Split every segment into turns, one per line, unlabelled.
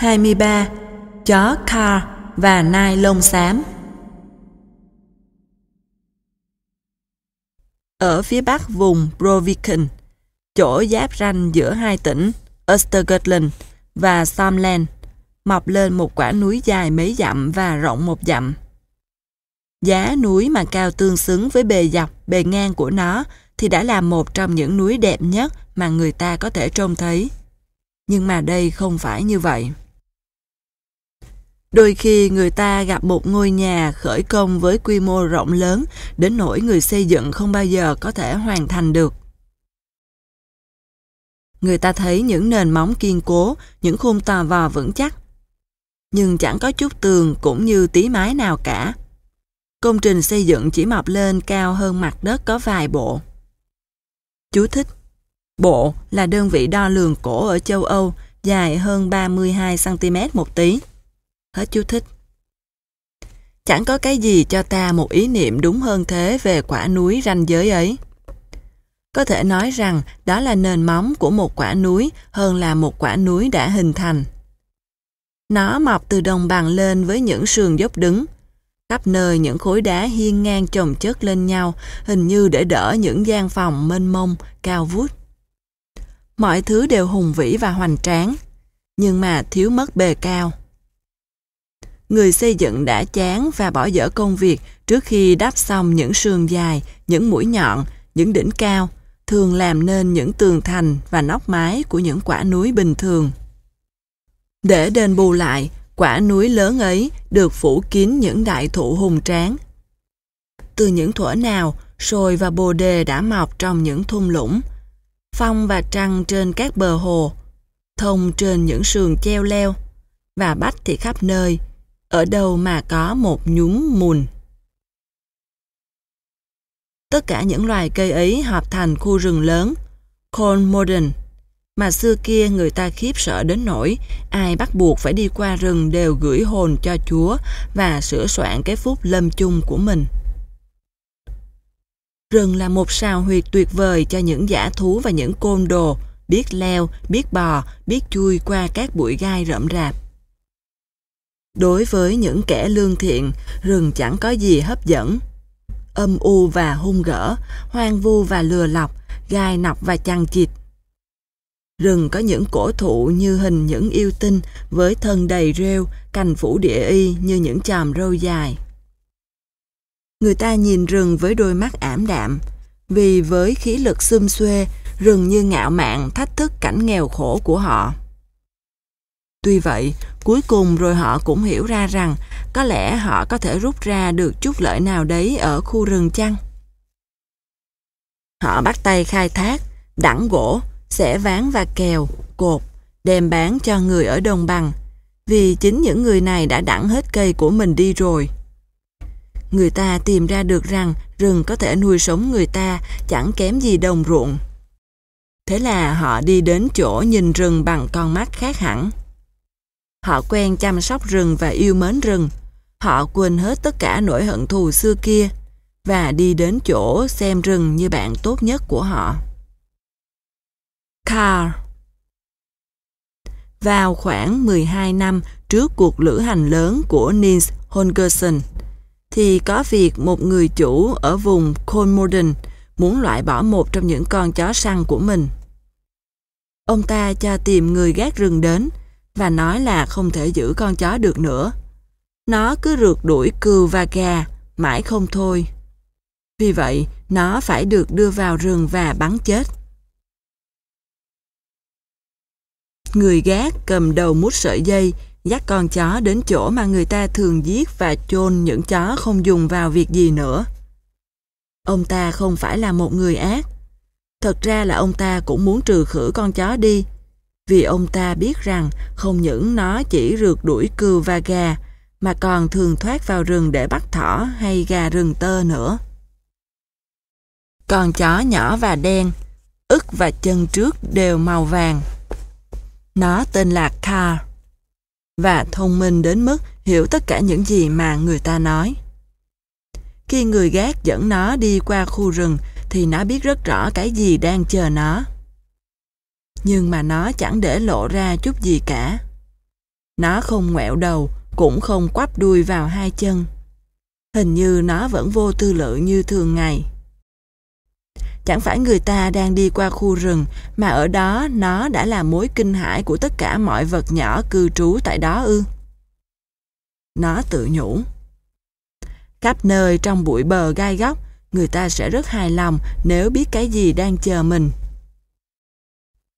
23. Chó car và nai lông xám Ở phía bắc vùng Broviken, chỗ giáp ranh giữa hai tỉnh Östergötland và somland mọc lên một quả núi dài mấy dặm và rộng một dặm. Giá núi mà cao tương xứng với bề dọc, bề ngang của nó thì đã là một trong những núi đẹp nhất mà người ta có thể trông thấy. Nhưng mà đây không phải như vậy. Đôi khi người ta gặp một ngôi nhà khởi công với quy mô rộng lớn đến nỗi người xây dựng không bao giờ có thể hoàn thành được. Người ta thấy những nền móng kiên cố, những khung tòa vò vững chắc, nhưng chẳng có chút tường cũng như tí mái nào cả. Công trình xây dựng chỉ mọc lên cao hơn mặt đất có vài bộ. Chú thích Bộ là đơn vị đo lường cổ ở châu Âu, dài hơn 32cm một tí. Hết chú thích. Chẳng có cái gì cho ta một ý niệm đúng hơn thế về quả núi ranh giới ấy. Có thể nói rằng đó là nền móng của một quả núi hơn là một quả núi đã hình thành. Nó mọc từ đồng bằng lên với những sườn dốc đứng, khắp nơi những khối đá hiên ngang chồng chất lên nhau, hình như để đỡ những gian phòng mênh mông, cao vút. Mọi thứ đều hùng vĩ và hoành tráng, nhưng mà thiếu mất bề cao người xây dựng đã chán và bỏ dở công việc trước khi đắp xong những sườn dài, những mũi nhọn, những đỉnh cao, thường làm nên những tường thành và nóc mái của những quả núi bình thường. Để đền bù lại, quả núi lớn ấy được phủ kín những đại thụ hùng tráng. Từ những thuở nào, sồi và bồ đề đã mọc trong những thung lũng, phong và trăng trên các bờ hồ, thông trên những sườn treo leo, và bách thì khắp nơi, ở đâu mà có một nhúm mùn. Tất cả những loài cây ấy họp thành khu rừng lớn, Cone Modern, mà xưa kia người ta khiếp sợ đến nỗi ai bắt buộc phải đi qua rừng đều gửi hồn cho Chúa và sửa soạn cái phúc lâm chung của mình. Rừng là một sào huyệt tuyệt vời cho những giả thú và những côn đồ, biết leo, biết bò, biết chui qua các bụi gai rậm rạp. Đối với những kẻ lương thiện, rừng chẳng có gì hấp dẫn. Âm u và hung gở, hoang vu và lừa lọc, gai nọc và chằng chịt. Rừng có những cổ thụ như hình những yêu tinh với thân đầy rêu, cành phủ địa y như những chòm râu dài. Người ta nhìn rừng với đôi mắt ảm đạm, vì với khí lực xum xuê, rừng như ngạo mạn thách thức cảnh nghèo khổ của họ. Tuy vậy, cuối cùng rồi họ cũng hiểu ra rằng có lẽ họ có thể rút ra được chút lợi nào đấy ở khu rừng chăng. Họ bắt tay khai thác, đẳng gỗ, xẻ ván và kèo, cột, đem bán cho người ở đồng bằng, vì chính những người này đã đẳng hết cây của mình đi rồi. Người ta tìm ra được rằng rừng có thể nuôi sống người ta chẳng kém gì đồng ruộng. Thế là họ đi đến chỗ nhìn rừng bằng con mắt khác hẳn. Họ quen chăm sóc rừng và yêu mến rừng. Họ quên hết tất cả nỗi hận thù xưa kia và đi đến chỗ xem rừng như bạn tốt nhất của họ. Car Vào khoảng 12 năm trước cuộc lữ hành lớn của Nils Holgersson, thì có việc một người chủ ở vùng Colmorden muốn loại bỏ một trong những con chó săn của mình. Ông ta cho tìm người gác rừng đến và nói là không thể giữ con chó được nữa. Nó cứ rượt đuổi cừu và gà, mãi không thôi. Vì vậy, nó phải được đưa vào rừng và bắn chết. Người gác cầm đầu mút sợi dây, dắt con chó đến chỗ mà người ta thường giết và chôn những chó không dùng vào việc gì nữa. Ông ta không phải là một người ác. Thật ra là ông ta cũng muốn trừ khử con chó đi vì ông ta biết rằng không những nó chỉ rượt đuổi cừu và gà, mà còn thường thoát vào rừng để bắt thỏ hay gà rừng tơ nữa. Còn chó nhỏ và đen, ức và chân trước đều màu vàng. Nó tên là Car và thông minh đến mức hiểu tất cả những gì mà người ta nói. Khi người gác dẫn nó đi qua khu rừng thì nó biết rất rõ cái gì đang chờ nó nhưng mà nó chẳng để lộ ra chút gì cả. Nó không ngoẹo đầu, cũng không quắp đuôi vào hai chân. Hình như nó vẫn vô tư lự như thường ngày. Chẳng phải người ta đang đi qua khu rừng mà ở đó nó đã là mối kinh hãi của tất cả mọi vật nhỏ cư trú tại đó ư. Nó tự nhủ. Khắp nơi trong bụi bờ gai góc, người ta sẽ rất hài lòng nếu biết cái gì đang chờ mình.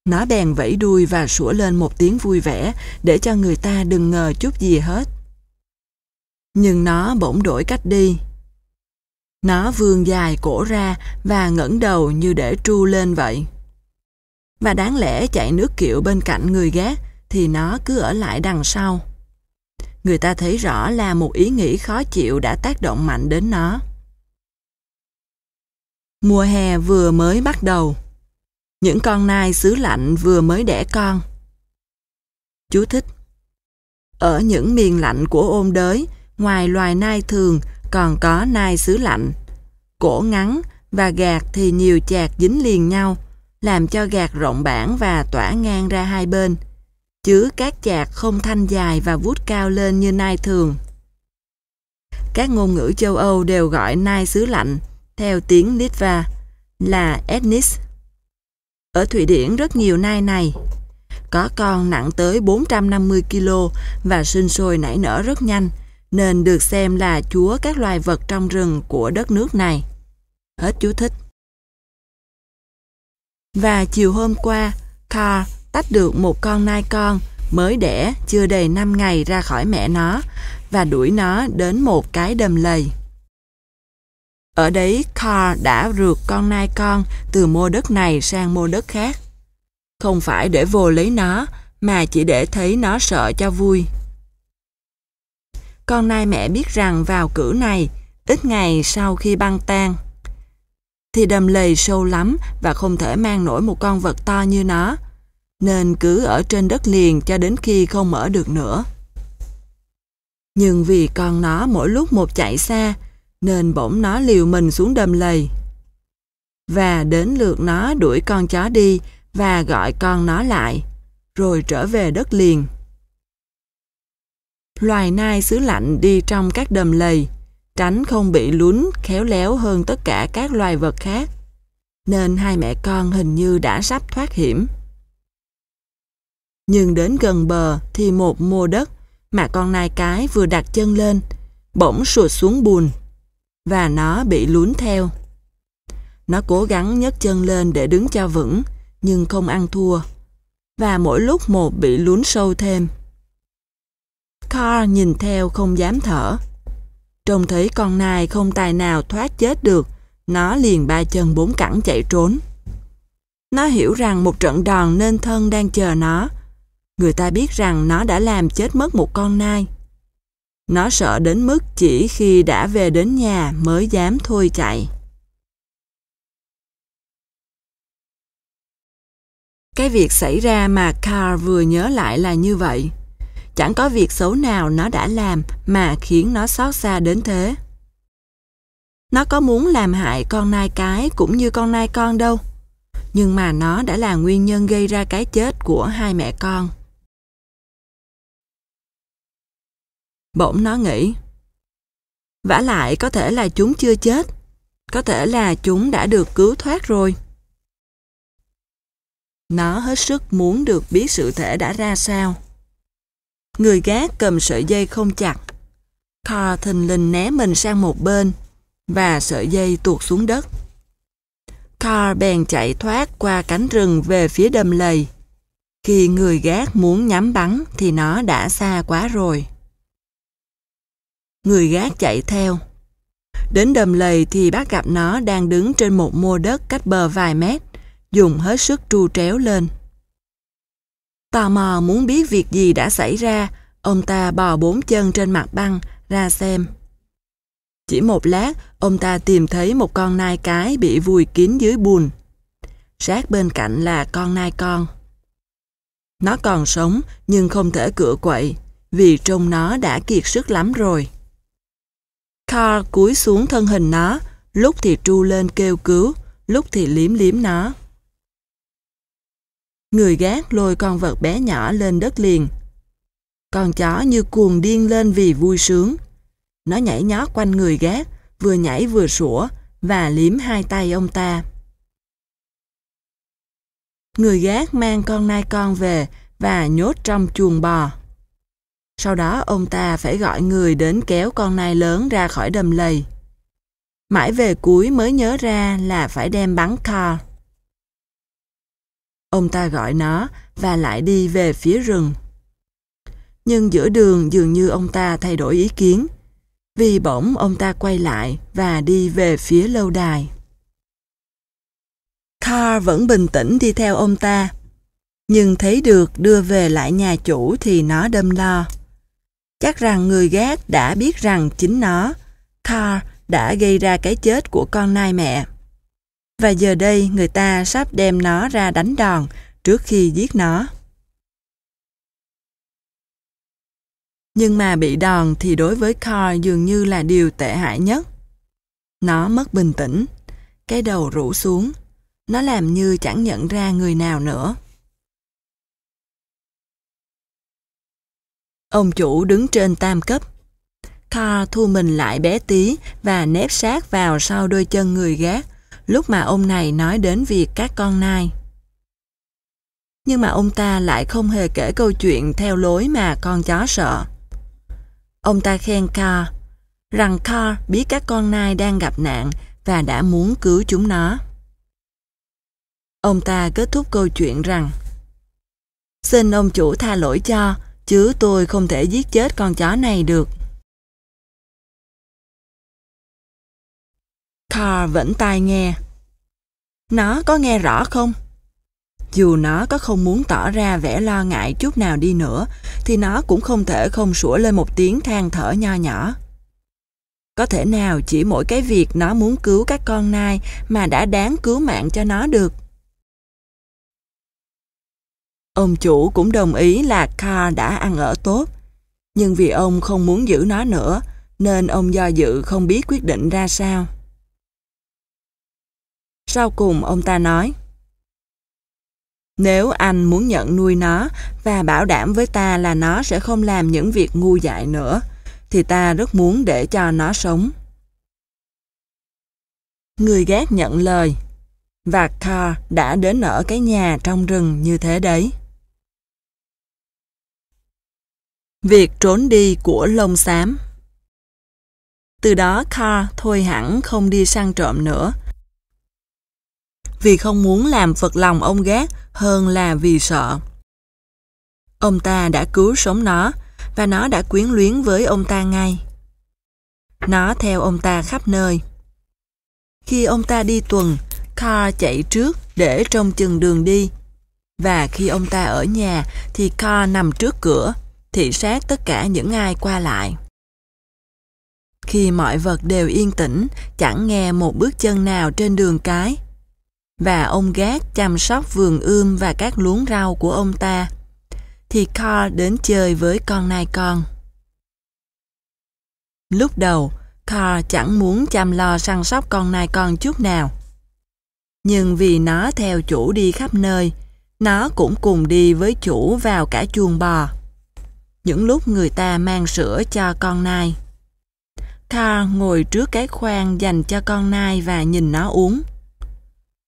Nó bèn vẫy đuôi và sủa lên một tiếng vui vẻ để cho người ta đừng ngờ chút gì hết. Nhưng nó bỗng đổi cách đi. Nó vươn dài cổ ra và ngẩng đầu như để tru lên vậy. Và đáng lẽ chạy nước kiệu bên cạnh người gác thì nó cứ ở lại đằng sau. Người ta thấy rõ là một ý nghĩ khó chịu đã tác động mạnh đến nó. Mùa hè vừa mới bắt đầu. Những con nai xứ lạnh vừa mới đẻ con. Chú thích Ở những miền lạnh của ôn đới, ngoài loài nai thường còn có nai xứ lạnh. Cổ ngắn và gạt thì nhiều chạc dính liền nhau, làm cho gạt rộng bản và tỏa ngang ra hai bên. Chứa các chạc không thanh dài và vút cao lên như nai thường. Các ngôn ngữ châu Âu đều gọi nai xứ lạnh theo tiếng Litva là etnis ở Thụy Điển rất nhiều nai này. Có con nặng tới 450 kg và sinh sôi nảy nở rất nhanh, nên được xem là chúa các loài vật trong rừng của đất nước này. Hết chú thích. Và chiều hôm qua, Carl tách được một con nai con mới đẻ chưa đầy 5 ngày ra khỏi mẹ nó và đuổi nó đến một cái đầm lầy. Ở đấy Carl đã rượt con nai con từ mô đất này sang mô đất khác. Không phải để vô lấy nó, mà chỉ để thấy nó sợ cho vui. Con nai mẹ biết rằng vào cử này, ít ngày sau khi băng tan, thì đầm lầy sâu lắm và không thể mang nổi một con vật to như nó, nên cứ ở trên đất liền cho đến khi không mở được nữa. Nhưng vì con nó mỗi lúc một chạy xa, nên bỗng nó liều mình xuống đầm lầy. Và đến lượt nó đuổi con chó đi và gọi con nó lại, rồi trở về đất liền. Loài nai xứ lạnh đi trong các đầm lầy, tránh không bị lún khéo léo hơn tất cả các loài vật khác, nên hai mẹ con hình như đã sắp thoát hiểm. Nhưng đến gần bờ thì một mô đất mà con nai cái vừa đặt chân lên, bỗng sụt xuống bùn và nó bị lún theo. Nó cố gắng nhấc chân lên để đứng cho vững, nhưng không ăn thua. Và mỗi lúc một bị lún sâu thêm. Carl nhìn theo không dám thở. Trông thấy con nai không tài nào thoát chết được, nó liền ba chân bốn cẳng chạy trốn. Nó hiểu rằng một trận đòn nên thân đang chờ nó. Người ta biết rằng nó đã làm chết mất một con nai. Nó sợ đến mức chỉ khi đã về đến nhà mới dám thôi chạy. Cái việc xảy ra mà Carl vừa nhớ lại là như vậy. Chẳng có việc xấu nào nó đã làm mà khiến nó xót xa đến thế. Nó có muốn làm hại con nai cái cũng như con nai con đâu. Nhưng mà nó đã là nguyên nhân gây ra cái chết của hai mẹ con. Bỗng nó nghĩ. Vả lại có thể là chúng chưa chết. Có thể là chúng đã được cứu thoát rồi. Nó hết sức muốn được biết sự thể đã ra sao. Người gác cầm sợi dây không chặt. Thò thình lình né mình sang một bên và sợi dây tuột xuống đất. Thor bèn chạy thoát qua cánh rừng về phía đầm lầy. Khi người gác muốn nhắm bắn thì nó đã xa quá rồi. Người gác chạy theo. Đến đầm lầy thì bác gặp nó đang đứng trên một mô đất cách bờ vài mét, dùng hết sức tru tréo lên. Tò mò muốn biết việc gì đã xảy ra, ông ta bò bốn chân trên mặt băng ra xem. Chỉ một lát, ông ta tìm thấy một con nai cái bị vùi kín dưới bùn. Sát bên cạnh là con nai con. Nó còn sống nhưng không thể cựa quậy vì trông nó đã kiệt sức lắm rồi. Thor cúi xuống thân hình nó, lúc thì tru lên kêu cứu, lúc thì liếm liếm nó. Người gác lôi con vật bé nhỏ lên đất liền. Con chó như cuồng điên lên vì vui sướng. Nó nhảy nhót quanh người gác, vừa nhảy vừa sủa và liếm hai tay ông ta. Người gác mang con nai con về và nhốt trong chuồng bò. Sau đó ông ta phải gọi người đến kéo con nai lớn ra khỏi đầm lầy. Mãi về cuối mới nhớ ra là phải đem bắn Carl. Ông ta gọi nó và lại đi về phía rừng. Nhưng giữa đường dường như ông ta thay đổi ý kiến, vì bỗng ông ta quay lại và đi về phía lâu đài. Carl vẫn bình tĩnh đi theo ông ta, nhưng thấy được đưa về lại nhà chủ thì nó đâm lo. Chắc rằng người gác đã biết rằng chính nó, Carl, đã gây ra cái chết của con nai mẹ. Và giờ đây người ta sắp đem nó ra đánh đòn trước khi giết nó. Nhưng mà bị đòn thì đối với Carl dường như là điều tệ hại nhất. Nó mất bình tĩnh, cái đầu rũ xuống, nó làm như chẳng nhận ra người nào nữa. Ông chủ đứng trên tam cấp. Carl thu mình lại bé tí và nép sát vào sau đôi chân người gác lúc mà ông này nói đến việc các con nai. Nhưng mà ông ta lại không hề kể câu chuyện theo lối mà con chó sợ. Ông ta khen Carl rằng Carl biết các con nai đang gặp nạn và đã muốn cứu chúng nó. Ông ta kết thúc câu chuyện rằng Xin ông chủ tha lỗi cho, chứ tôi không thể giết chết con chó này được. Carl vẫn tai nghe. Nó có nghe rõ không? Dù nó có không muốn tỏ ra vẻ lo ngại chút nào đi nữa, thì nó cũng không thể không sủa lên một tiếng than thở nho nhỏ. Có thể nào chỉ mỗi cái việc nó muốn cứu các con nai mà đã đáng cứu mạng cho nó được. Ông chủ cũng đồng ý là Carl đã ăn ở tốt, nhưng vì ông không muốn giữ nó nữa, nên ông do dự không biết quyết định ra sao. Sau cùng ông ta nói, Nếu anh muốn nhận nuôi nó và bảo đảm với ta là nó sẽ không làm những việc ngu dại nữa, thì ta rất muốn để cho nó sống. Người ghét nhận lời, và Carr đã đến ở cái nhà trong rừng như thế đấy. Việc trốn đi của lông xám Từ đó Carl thôi hẳn không đi săn trộm nữa. Vì không muốn làm phật lòng ông ghét hơn là vì sợ. Ông ta đã cứu sống nó và nó đã quyến luyến với ông ta ngay. Nó theo ông ta khắp nơi. Khi ông ta đi tuần, Carl chạy trước để trông chừng đường đi. Và khi ông ta ở nhà thì Carl nằm trước cửa thị sát tất cả những ai qua lại. Khi mọi vật đều yên tĩnh, chẳng nghe một bước chân nào trên đường cái. Và ông Gác chăm sóc vườn ươm và các luống rau của ông ta. Thì Carl đến chơi với con nai con. Lúc đầu, Carl chẳng muốn chăm lo săn sóc con nai con chút nào. Nhưng vì nó theo chủ đi khắp nơi, nó cũng cùng đi với chủ vào cả chuồng bò những lúc người ta mang sữa cho con nai. Carl ngồi trước cái khoang dành cho con nai và nhìn nó uống.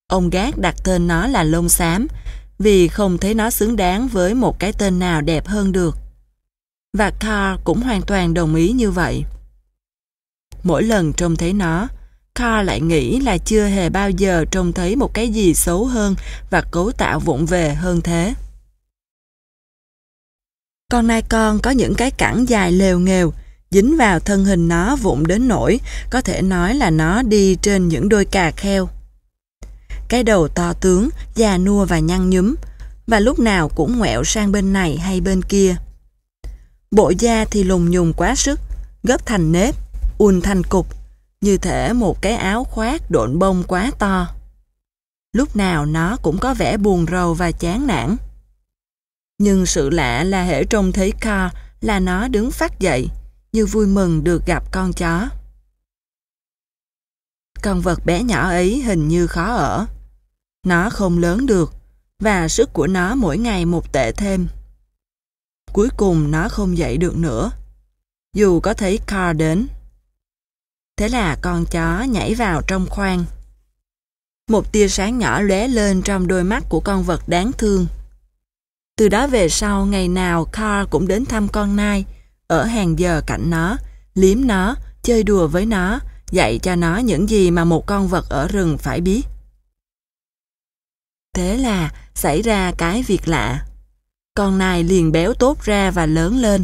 Ông Gác đặt tên nó là lông xám vì không thấy nó xứng đáng với một cái tên nào đẹp hơn được. Và Carl cũng hoàn toàn đồng ý như vậy. Mỗi lần trông thấy nó, Carl lại nghĩ là chưa hề bao giờ trông thấy một cái gì xấu hơn và cấu tạo vụng về hơn thế con nai con có những cái cẳng dài lều nghèo dính vào thân hình nó vụn đến nổi, có thể nói là nó đi trên những đôi cà kheo. Cái đầu to tướng, già nua và nhăn nhúm, và lúc nào cũng ngoẹo sang bên này hay bên kia. Bộ da thì lùng nhùng quá sức, gấp thành nếp, ùn thành cục, như thể một cái áo khoác độn bông quá to. Lúc nào nó cũng có vẻ buồn rầu và chán nản. Nhưng sự lạ là hệ trông thấy Carl là nó đứng phát dậy, như vui mừng được gặp con chó. Con vật bé nhỏ ấy hình như khó ở. Nó không lớn được, và sức của nó mỗi ngày một tệ thêm. Cuối cùng nó không dậy được nữa, dù có thấy Carl đến. Thế là con chó nhảy vào trong khoang. Một tia sáng nhỏ lóe lên trong đôi mắt của con vật đáng thương. Từ đó về sau, ngày nào Carl cũng đến thăm con Nai, ở hàng giờ cạnh nó, liếm nó, chơi đùa với nó, dạy cho nó những gì mà một con vật ở rừng phải biết. Thế là xảy ra cái việc lạ. Con Nai liền béo tốt ra và lớn lên.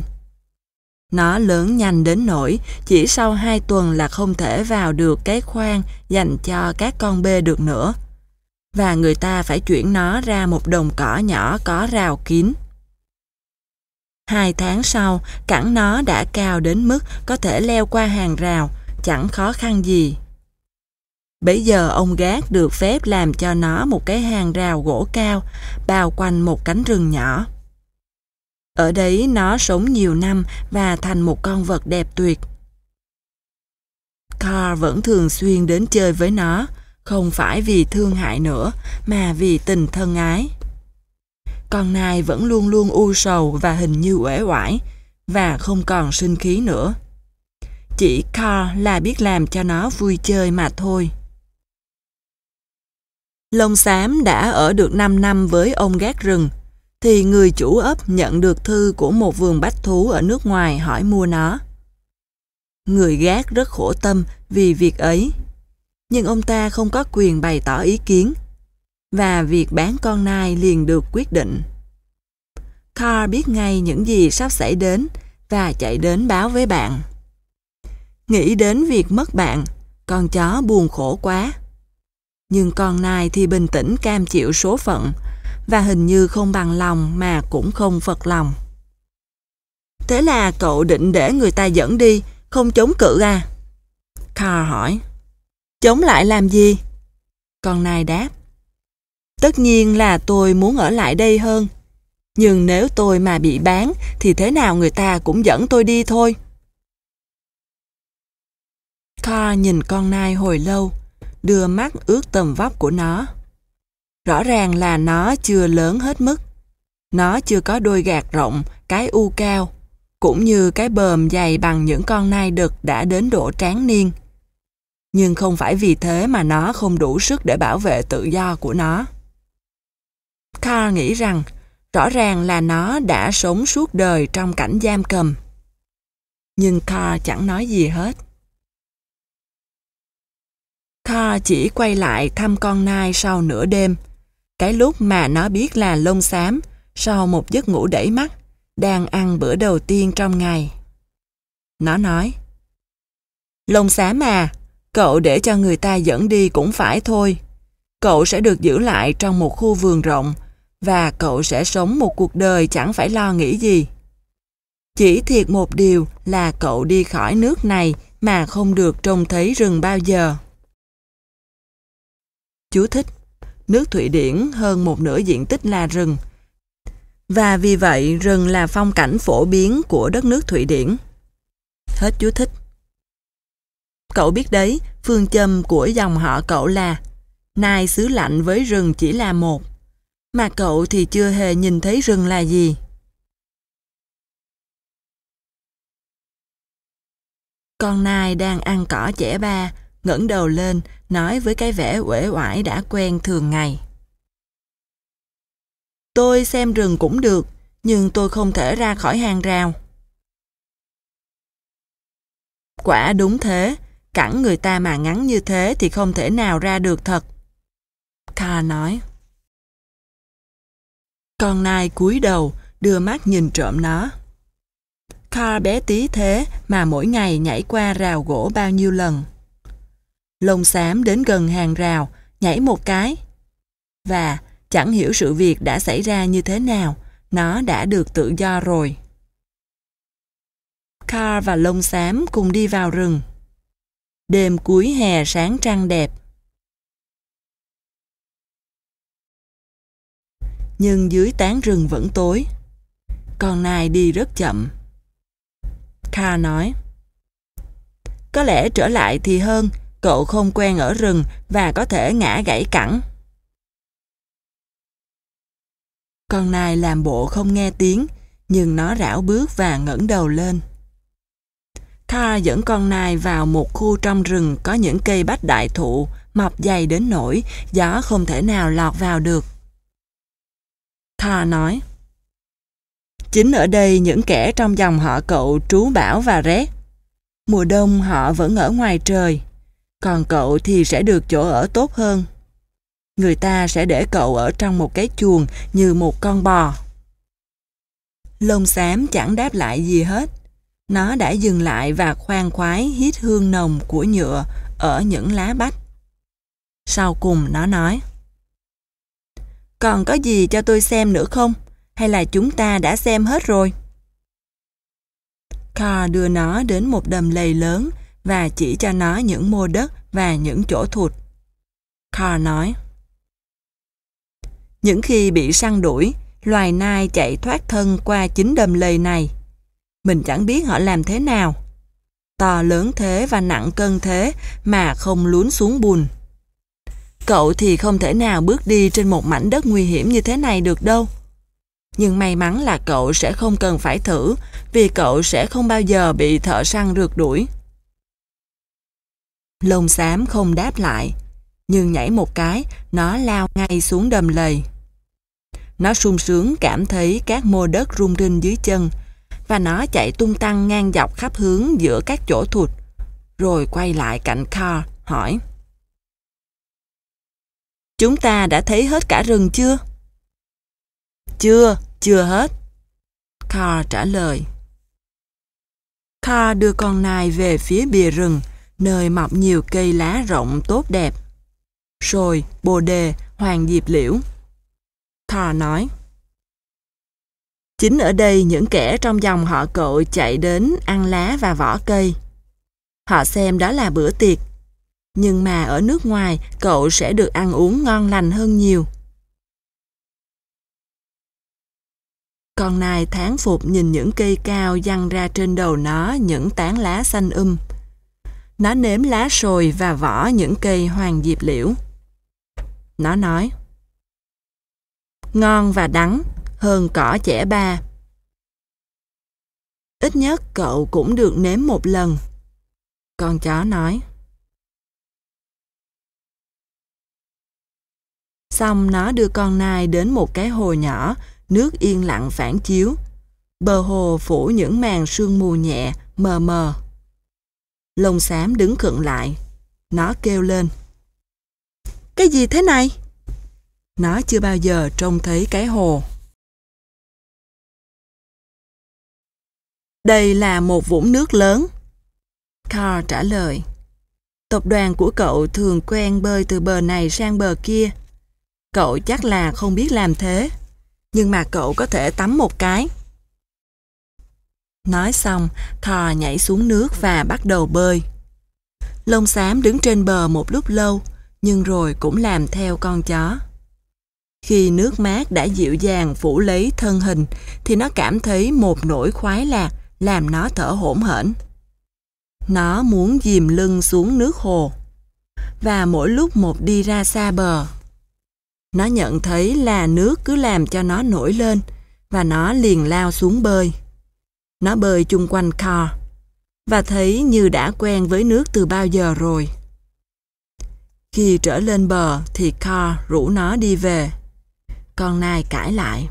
Nó lớn nhanh đến nỗi chỉ sau hai tuần là không thể vào được cái khoang dành cho các con bê được nữa và người ta phải chuyển nó ra một đồng cỏ nhỏ có rào kín. Hai tháng sau, cẳng nó đã cao đến mức có thể leo qua hàng rào, chẳng khó khăn gì. Bây giờ ông gác được phép làm cho nó một cái hàng rào gỗ cao, bao quanh một cánh rừng nhỏ. Ở đấy nó sống nhiều năm và thành một con vật đẹp tuyệt. Carl vẫn thường xuyên đến chơi với nó, không phải vì thương hại nữa mà vì tình thân ái con nai vẫn luôn luôn u sầu và hình như uể oải và không còn sinh khí nữa chỉ Carl là biết làm cho nó vui chơi mà thôi lông xám đã ở được 5 năm với ông gác rừng thì người chủ ấp nhận được thư của một vườn bách thú ở nước ngoài hỏi mua nó người gác rất khổ tâm vì việc ấy nhưng ông ta không có quyền bày tỏ ý kiến và việc bán con nai liền được quyết định. Carl biết ngay những gì sắp xảy đến và chạy đến báo với bạn. Nghĩ đến việc mất bạn, con chó buồn khổ quá. Nhưng con nai thì bình tĩnh cam chịu số phận và hình như không bằng lòng mà cũng không phật lòng. Thế là cậu định để người ta dẫn đi, không chống cự à? Carl hỏi. Chống lại làm gì? Con nai đáp. Tất nhiên là tôi muốn ở lại đây hơn. Nhưng nếu tôi mà bị bán thì thế nào người ta cũng dẫn tôi đi thôi. Carl nhìn con nai hồi lâu, đưa mắt ướt tầm vóc của nó. Rõ ràng là nó chưa lớn hết mức. Nó chưa có đôi gạt rộng, cái u cao, cũng như cái bờm dày bằng những con nai đực đã đến độ tráng niên nhưng không phải vì thế mà nó không đủ sức để bảo vệ tự do của nó. Carr nghĩ rằng, rõ ràng là nó đã sống suốt đời trong cảnh giam cầm. Nhưng Carr chẳng nói gì hết. Carr chỉ quay lại thăm con nai sau nửa đêm, cái lúc mà nó biết là lông xám sau một giấc ngủ đẩy mắt, đang ăn bữa đầu tiên trong ngày. Nó nói, Lông xám à, Cậu để cho người ta dẫn đi cũng phải thôi. Cậu sẽ được giữ lại trong một khu vườn rộng và cậu sẽ sống một cuộc đời chẳng phải lo nghĩ gì. Chỉ thiệt một điều là cậu đi khỏi nước này mà không được trông thấy rừng bao giờ. Chú thích Nước Thụy Điển hơn một nửa diện tích là rừng. Và vì vậy, rừng là phong cảnh phổ biến của đất nước Thụy Điển. Hết chú thích. Cậu biết đấy, phương châm của dòng họ cậu là Nai xứ lạnh với rừng chỉ là một, mà cậu thì chưa hề nhìn thấy rừng là gì. Con nai đang ăn cỏ trẻ ba, ngẩng đầu lên, nói với cái vẻ uể oải đã quen thường ngày. Tôi xem rừng cũng được, nhưng tôi không thể ra khỏi hàng rào. Quả đúng thế, Cẳng người ta mà ngắn như thế thì không thể nào ra được thật. Kha nói. Con nai cúi đầu, đưa mắt nhìn trộm nó. Kha bé tí thế mà mỗi ngày nhảy qua rào gỗ bao nhiêu lần. Lông xám đến gần hàng rào, nhảy một cái. Và chẳng hiểu sự việc đã xảy ra như thế nào, nó đã được tự do rồi. Kha và lông xám cùng đi vào rừng. Đêm cuối hè sáng trăng đẹp Nhưng dưới tán rừng vẫn tối Con nai đi rất chậm Kha nói Có lẽ trở lại thì hơn Cậu không quen ở rừng Và có thể ngã gãy cẳng Con nai làm bộ không nghe tiếng Nhưng nó rảo bước và ngẩng đầu lên Tha dẫn con nai vào một khu trong rừng có những cây bách đại thụ, mọc dày đến nỗi gió không thể nào lọt vào được. Tha nói, Chính ở đây những kẻ trong dòng họ cậu trú bão và rét. Mùa đông họ vẫn ở ngoài trời, còn cậu thì sẽ được chỗ ở tốt hơn. Người ta sẽ để cậu ở trong một cái chuồng như một con bò. Lông xám chẳng đáp lại gì hết. Nó đã dừng lại và khoan khoái hít hương nồng của nhựa ở những lá bách. Sau cùng nó nói Còn có gì cho tôi xem nữa không? Hay là chúng ta đã xem hết rồi? Carr đưa nó đến một đầm lầy lớn và chỉ cho nó những mô đất và những chỗ thụt. Carr nói Những khi bị săn đuổi, loài nai chạy thoát thân qua chính đầm lầy này mình chẳng biết họ làm thế nào. To lớn thế và nặng cân thế mà không lún xuống bùn. Cậu thì không thể nào bước đi trên một mảnh đất nguy hiểm như thế này được đâu. Nhưng may mắn là cậu sẽ không cần phải thử vì cậu sẽ không bao giờ bị thợ săn rượt đuổi. Lông xám không đáp lại, nhưng nhảy một cái, nó lao ngay xuống đầm lầy. Nó sung sướng cảm thấy các mô đất rung rinh dưới chân, và nó chạy tung tăng ngang dọc khắp hướng giữa các chỗ thụt, rồi quay lại cạnh Carl hỏi. Chúng ta đã thấy hết cả rừng chưa? Chưa, chưa hết. Carl trả lời. Carl đưa con nai về phía bìa rừng, nơi mọc nhiều cây lá rộng tốt đẹp. Rồi, bồ đề, hoàng diệp liễu. Carl nói. Chính ở đây những kẻ trong dòng họ cậu chạy đến ăn lá và vỏ cây. Họ xem đó là bữa tiệc. Nhưng mà ở nước ngoài cậu sẽ được ăn uống ngon lành hơn nhiều. Con nai tháng phục nhìn những cây cao dăng ra trên đầu nó những tán lá xanh um. Nó nếm lá sồi và vỏ những cây hoàng diệp liễu. Nó nói Ngon và đắng, hơn cỏ trẻ ba. Ít nhất cậu cũng được nếm một lần. Con chó nói. Xong nó đưa con nai đến một cái hồ nhỏ, nước yên lặng phản chiếu. Bờ hồ phủ những màn sương mù nhẹ, mờ mờ. Lông xám đứng khựng lại. Nó kêu lên. Cái gì thế này? Nó chưa bao giờ trông thấy cái hồ. Đây là một vũng nước lớn. Carl trả lời. Tập đoàn của cậu thường quen bơi từ bờ này sang bờ kia. Cậu chắc là không biết làm thế, nhưng mà cậu có thể tắm một cái. Nói xong, Thò nhảy xuống nước và bắt đầu bơi. Lông xám đứng trên bờ một lúc lâu, nhưng rồi cũng làm theo con chó. Khi nước mát đã dịu dàng phủ lấy thân hình, thì nó cảm thấy một nỗi khoái lạc làm nó thở hổn hển. Nó muốn dìm lưng xuống nước hồ và mỗi lúc một đi ra xa bờ. Nó nhận thấy là nước cứ làm cho nó nổi lên và nó liền lao xuống bơi. Nó bơi chung quanh kho và thấy như đã quen với nước từ bao giờ rồi. Khi trở lên bờ thì kho rủ nó đi về. Con nai cãi lại.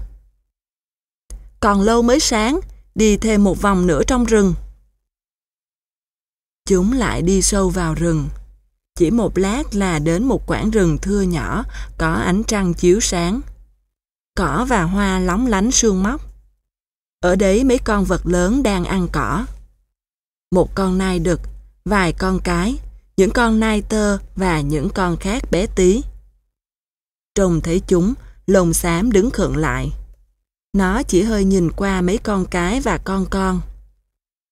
Còn lâu mới sáng, đi thêm một vòng nữa trong rừng. Chúng lại đi sâu vào rừng. Chỉ một lát là đến một quảng rừng thưa nhỏ, có ánh trăng chiếu sáng. Cỏ và hoa lóng lánh sương móc. Ở đấy mấy con vật lớn đang ăn cỏ. Một con nai đực, vài con cái, những con nai tơ và những con khác bé tí. Trông thấy chúng, lồng xám đứng khựng lại. Nó chỉ hơi nhìn qua mấy con cái và con con.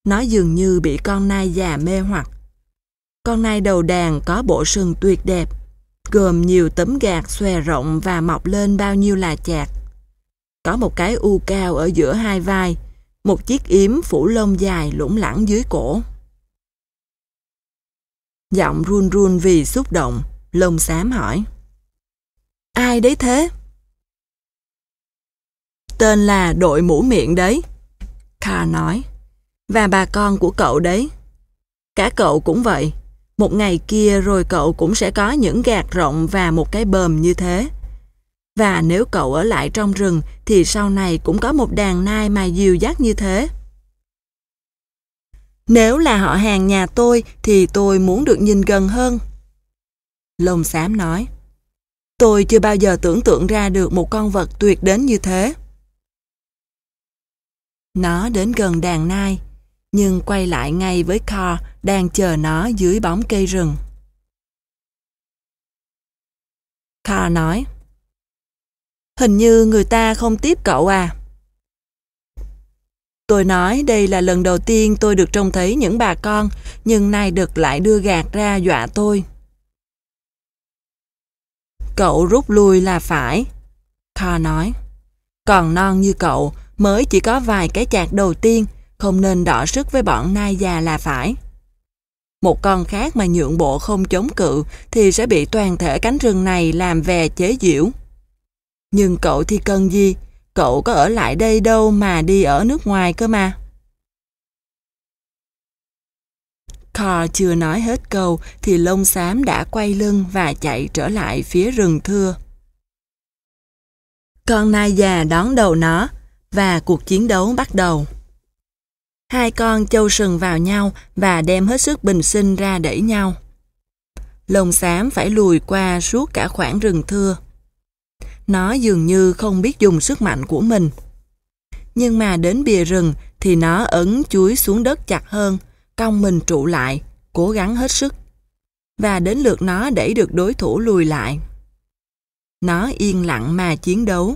Nó dường như bị con nai già mê hoặc. Con nai đầu đàn có bộ sừng tuyệt đẹp, gồm nhiều tấm gạt xòe rộng và mọc lên bao nhiêu là chạc. Có một cái u cao ở giữa hai vai, một chiếc yếm phủ lông dài lủng lẳng dưới cổ. Giọng run run vì xúc động, lông xám hỏi. Ai đấy thế? tên là đội mũ miệng đấy. Carl nói. Và bà con của cậu đấy. Cả cậu cũng vậy. Một ngày kia rồi cậu cũng sẽ có những gạt rộng và một cái bờm như thế. Và nếu cậu ở lại trong rừng thì sau này cũng có một đàn nai mà dìu dắt như thế. Nếu là họ hàng nhà tôi thì tôi muốn được nhìn gần hơn. Lông xám nói. Tôi chưa bao giờ tưởng tượng ra được một con vật tuyệt đến như thế. Nó đến gần đàn nai, nhưng quay lại ngay với Kho đang chờ nó dưới bóng cây rừng. Kho nói, Hình như người ta không tiếp cậu à. Tôi nói đây là lần đầu tiên tôi được trông thấy những bà con, nhưng nay được lại đưa gạt ra dọa tôi. Cậu rút lui là phải, Kho nói. Còn non như cậu, mới chỉ có vài cái chạc đầu tiên, không nên đỏ sức với bọn nai già là phải. Một con khác mà nhượng bộ không chống cự thì sẽ bị toàn thể cánh rừng này làm về chế diễu. Nhưng cậu thì cần gì? Cậu có ở lại đây đâu mà đi ở nước ngoài cơ mà. Carr chưa nói hết câu thì lông xám đã quay lưng và chạy trở lại phía rừng thưa. Con nai già đón đầu nó, và cuộc chiến đấu bắt đầu. Hai con châu sừng vào nhau và đem hết sức bình sinh ra đẩy nhau. Lồng xám phải lùi qua suốt cả khoảng rừng thưa. Nó dường như không biết dùng sức mạnh của mình. Nhưng mà đến bìa rừng thì nó ấn chuối xuống đất chặt hơn, cong mình trụ lại, cố gắng hết sức. Và đến lượt nó đẩy được đối thủ lùi lại. Nó yên lặng mà chiến đấu,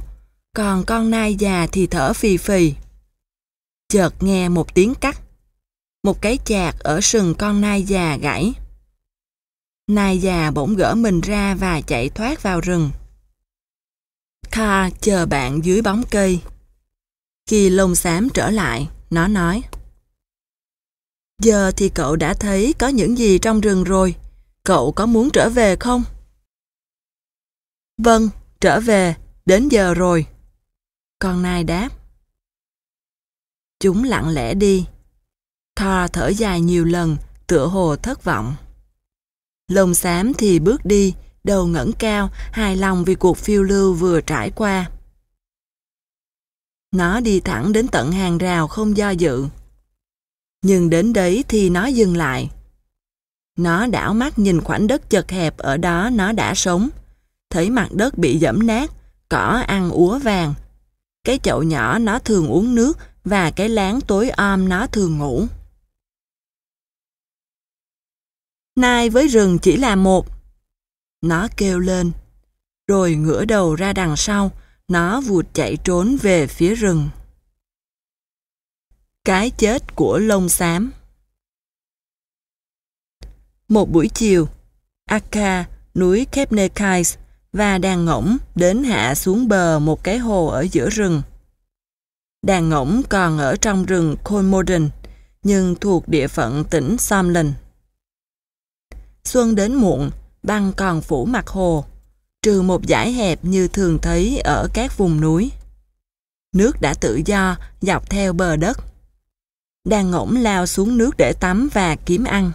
còn con nai già thì thở phì phì. Chợt nghe một tiếng cắt, một cái chạc ở sừng con nai già gãy. Nai già bỗng gỡ mình ra và chạy thoát vào rừng. Kha chờ bạn dưới bóng cây. Khi lông xám trở lại, nó nói. Giờ thì cậu đã thấy có những gì trong rừng rồi. Cậu có muốn trở về không? Vâng, trở về, đến giờ rồi. Con nai đáp. Chúng lặng lẽ đi. Thor thở dài nhiều lần, tựa hồ thất vọng. Lông xám thì bước đi, đầu ngẩng cao, hài lòng vì cuộc phiêu lưu vừa trải qua. Nó đi thẳng đến tận hàng rào không do dự. Nhưng đến đấy thì nó dừng lại. Nó đảo mắt nhìn khoảnh đất chật hẹp ở đó nó đã sống. Thấy mặt đất bị dẫm nát, cỏ ăn úa vàng, cái chậu nhỏ nó thường uống nước và cái láng tối om nó thường ngủ. Nai với rừng chỉ là một. Nó kêu lên, rồi ngửa đầu ra đằng sau, nó vụt chạy trốn về phía rừng. Cái chết của lông xám Một buổi chiều, Akka, núi Kebnekaise, và đàn ngỗng đến hạ xuống bờ một cái hồ ở giữa rừng. Đàn ngỗng còn ở trong rừng Colmorden, nhưng thuộc địa phận tỉnh Somlin. Xuân đến muộn, băng còn phủ mặt hồ, trừ một dải hẹp như thường thấy ở các vùng núi. Nước đã tự do dọc theo bờ đất. Đàn ngỗng lao xuống nước để tắm và kiếm ăn.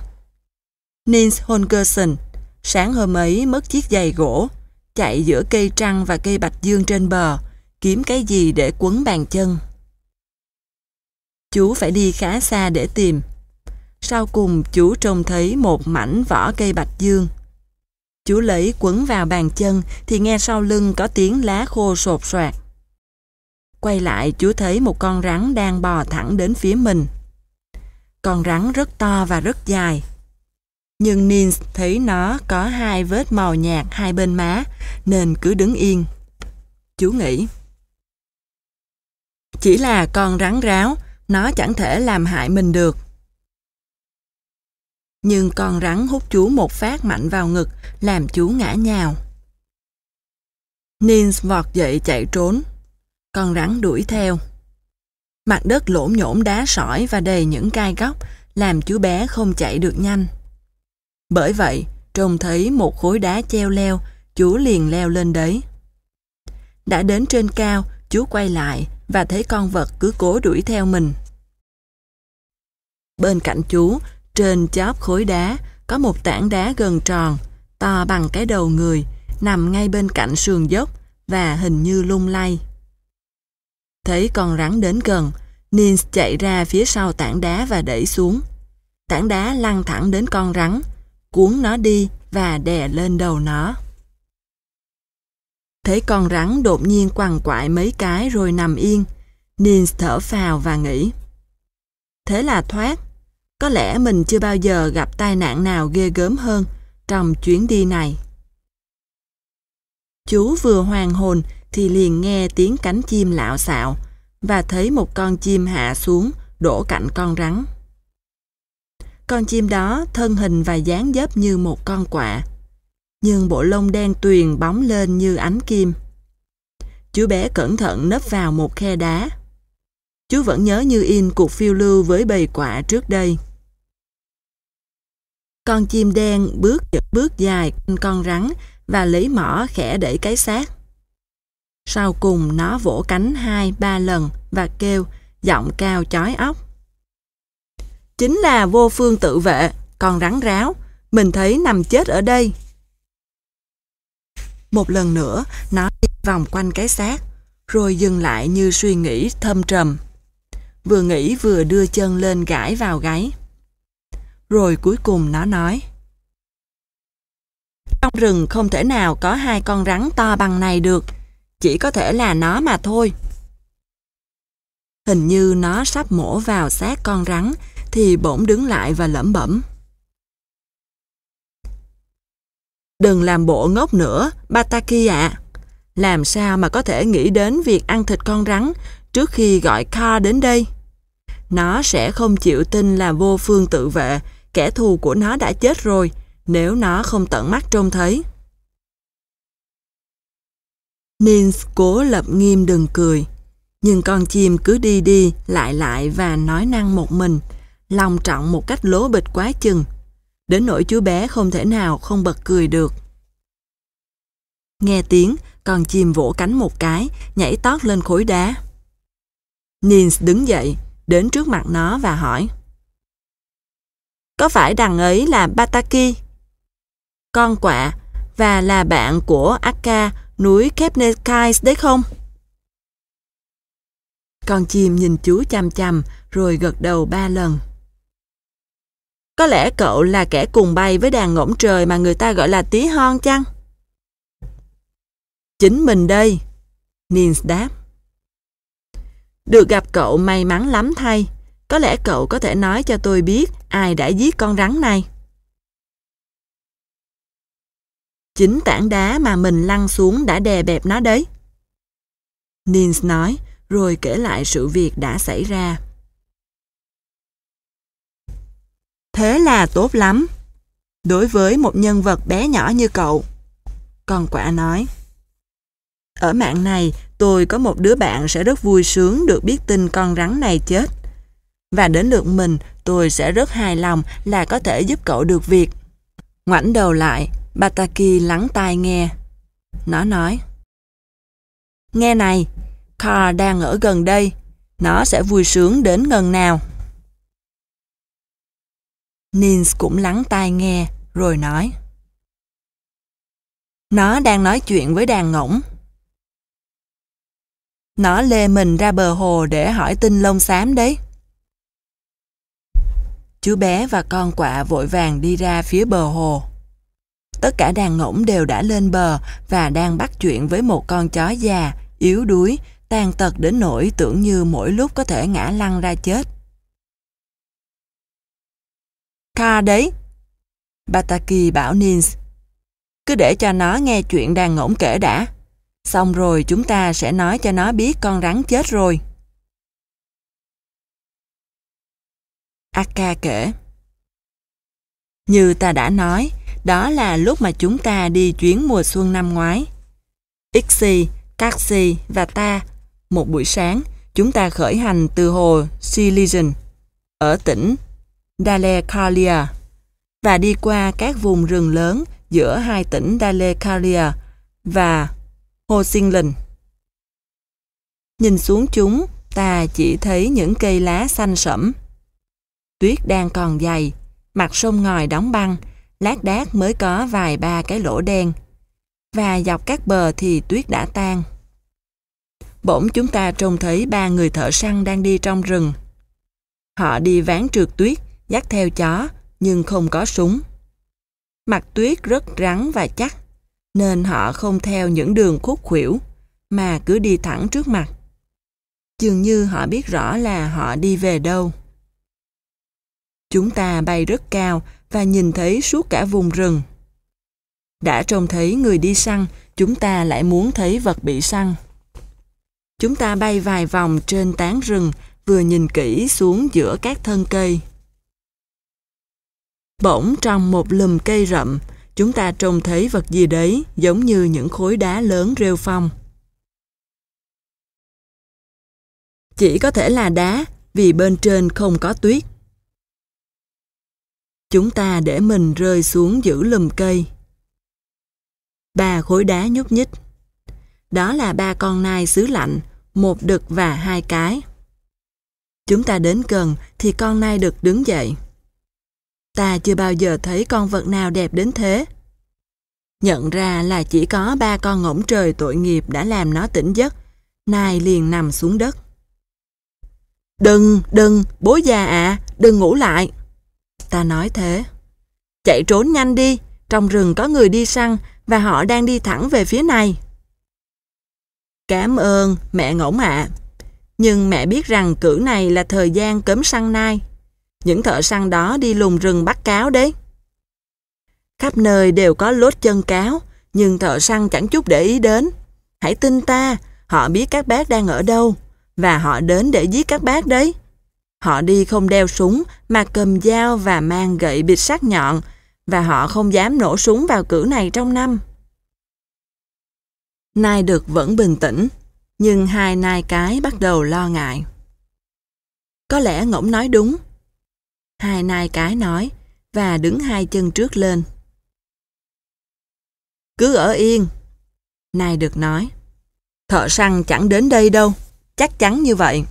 Nils Holgersen sáng hôm ấy mất chiếc giày gỗ chạy giữa cây trăng và cây bạch dương trên bờ, kiếm cái gì để quấn bàn chân. Chú phải đi khá xa để tìm. Sau cùng chú trông thấy một mảnh vỏ cây bạch dương. Chú lấy quấn vào bàn chân thì nghe sau lưng có tiếng lá khô sột soạt. Quay lại chú thấy một con rắn đang bò thẳng đến phía mình. Con rắn rất to và rất dài nhưng Nins thấy nó có hai vết màu nhạt hai bên má, nên cứ đứng yên. Chú nghĩ. Chỉ là con rắn ráo, nó chẳng thể làm hại mình được. Nhưng con rắn hút chú một phát mạnh vào ngực, làm chú ngã nhào. Nins vọt dậy chạy trốn. Con rắn đuổi theo. Mặt đất lỗ nhổm đá sỏi và đầy những gai góc, làm chú bé không chạy được nhanh. Bởi vậy, trông thấy một khối đá treo leo, chú liền leo lên đấy. Đã đến trên cao, chú quay lại và thấy con vật cứ cố đuổi theo mình. Bên cạnh chú, trên chóp khối đá, có một tảng đá gần tròn, to bằng cái đầu người, nằm ngay bên cạnh sườn dốc và hình như lung lay. Thấy con rắn đến gần, Nins chạy ra phía sau tảng đá và đẩy xuống. Tảng đá lăn thẳng đến con rắn, cuốn nó đi và đè lên đầu nó. Thấy con rắn đột nhiên quằn quại mấy cái rồi nằm yên, Nils thở phào và nghĩ. Thế là thoát, có lẽ mình chưa bao giờ gặp tai nạn nào ghê gớm hơn trong chuyến đi này. Chú vừa hoàn hồn thì liền nghe tiếng cánh chim lạo xạo và thấy một con chim hạ xuống đổ cạnh con rắn. Con chim đó thân hình và dáng dấp như một con quạ, nhưng bộ lông đen tuyền bóng lên như ánh kim. Chú bé cẩn thận nấp vào một khe đá. Chú vẫn nhớ như in cuộc phiêu lưu với bầy quạ trước đây. Con chim đen bước chật bước dài con rắn và lấy mỏ khẽ đẩy cái xác. Sau cùng nó vỗ cánh hai ba lần và kêu giọng cao chói óc. Chính là vô phương tự vệ, còn rắn ráo, mình thấy nằm chết ở đây. Một lần nữa, nó đi vòng quanh cái xác, rồi dừng lại như suy nghĩ thâm trầm. Vừa nghĩ vừa đưa chân lên gãi vào gáy. Rồi cuối cùng nó nói. Trong rừng không thể nào có hai con rắn to bằng này được, chỉ có thể là nó mà thôi. Hình như nó sắp mổ vào xác con rắn thì bỗng đứng lại và lẩm bẩm. Đừng làm bộ ngốc nữa, Bataki ạ. Làm sao mà có thể nghĩ đến việc ăn thịt con rắn trước khi gọi Kha đến đây? Nó sẽ không chịu tin là vô phương tự vệ, kẻ thù của nó đã chết rồi, nếu nó không tận mắt trông thấy. Nins cố lập nghiêm đừng cười, nhưng con chim cứ đi đi, lại lại và nói năng một mình, lòng trọng một cách lố bịch quá chừng, đến nỗi chú bé không thể nào không bật cười được. Nghe tiếng, còn chìm vỗ cánh một cái, nhảy tót lên khối đá. Nins đứng dậy, đến trước mặt nó và hỏi. Có phải đằng ấy là Bataki? Con quạ và là bạn của Akka núi Kepnekais đấy không? Con chim nhìn chú chăm chăm rồi gật đầu ba lần. Có lẽ cậu là kẻ cùng bay với đàn ngỗng trời mà người ta gọi là tí hon chăng? Chính mình đây, Nins đáp. Được gặp cậu may mắn lắm thay. Có lẽ cậu có thể nói cho tôi biết ai đã giết con rắn này. Chính tảng đá mà mình lăn xuống đã đè bẹp nó đấy. Nins nói, rồi kể lại sự việc đã xảy ra. Thế là tốt lắm. Đối với một nhân vật bé nhỏ như cậu. Con quả nói. Ở mạng này, tôi có một đứa bạn sẽ rất vui sướng được biết tin con rắn này chết. Và đến lượt mình, tôi sẽ rất hài lòng là có thể giúp cậu được việc. Ngoảnh đầu lại, Bataki lắng tai nghe. Nó nói. Nghe này, Carl đang ở gần đây. Nó sẽ vui sướng đến gần nào. Nins cũng lắng tai nghe, rồi nói. Nó đang nói chuyện với đàn ngỗng. Nó lê mình ra bờ hồ để hỏi tin lông xám đấy. Chú bé và con quạ vội vàng đi ra phía bờ hồ. Tất cả đàn ngỗng đều đã lên bờ và đang bắt chuyện với một con chó già, yếu đuối, tàn tật đến nỗi tưởng như mỗi lúc có thể ngã lăn ra chết tha đấy. Bataki bảo Nins, cứ để cho nó nghe chuyện đang ngỗng kể đã. Xong rồi chúng ta sẽ nói cho nó biết con rắn chết rồi. Akka kể. Như ta đã nói, đó là lúc mà chúng ta đi chuyến mùa xuân năm ngoái. Ixi, Taxi và ta, một buổi sáng, chúng ta khởi hành từ hồ Silesian ở tỉnh Dalecarlia và đi qua các vùng rừng lớn giữa hai tỉnh Dalecarlia và Hồ Nhìn xuống chúng, ta chỉ thấy những cây lá xanh sẫm. Tuyết đang còn dày, mặt sông ngòi đóng băng, lát đác mới có vài ba cái lỗ đen. Và dọc các bờ thì tuyết đã tan. Bỗng chúng ta trông thấy ba người thợ săn đang đi trong rừng. Họ đi ván trượt tuyết, dắt theo chó nhưng không có súng. Mặt tuyết rất rắn và chắc, nên họ không theo những đường khúc khuỷu mà cứ đi thẳng trước mặt. Dường như họ biết rõ là họ đi về đâu. Chúng ta bay rất cao và nhìn thấy suốt cả vùng rừng. Đã trông thấy người đi săn, chúng ta lại muốn thấy vật bị săn. Chúng ta bay vài vòng trên tán rừng, vừa nhìn kỹ xuống giữa các thân cây. Bỗng trong một lùm cây rậm, chúng ta trông thấy vật gì đấy giống như những khối đá lớn rêu phong. Chỉ có thể là đá vì bên trên không có tuyết. Chúng ta để mình rơi xuống giữ lùm cây. Ba khối đá nhúc nhích. Đó là ba con nai xứ lạnh, một đực và hai cái. Chúng ta đến gần thì con nai đực đứng dậy ta chưa bao giờ thấy con vật nào đẹp đến thế. Nhận ra là chỉ có ba con ngỗng trời tội nghiệp đã làm nó tỉnh giấc, nai liền nằm xuống đất. Đừng, đừng, bố già ạ, đừng ngủ lại. Ta nói thế. Chạy trốn nhanh đi, trong rừng có người đi săn và họ đang đi thẳng về phía này. Cảm ơn, mẹ ngỗng ạ. Nhưng mẹ biết rằng cử này là thời gian cấm săn nai những thợ săn đó đi lùng rừng bắt cáo đấy. Khắp nơi đều có lốt chân cáo, nhưng thợ săn chẳng chút để ý đến. Hãy tin ta, họ biết các bác đang ở đâu, và họ đến để giết các bác đấy. Họ đi không đeo súng, mà cầm dao và mang gậy bịt sắc nhọn, và họ không dám nổ súng vào cử này trong năm. Nai được vẫn bình tĩnh, nhưng hai nai cái bắt đầu lo ngại. Có lẽ ngỗng nói đúng, hai nai cái nói và đứng hai chân trước lên. Cứ ở yên, nai được nói. Thợ săn chẳng đến đây đâu, chắc chắn như vậy.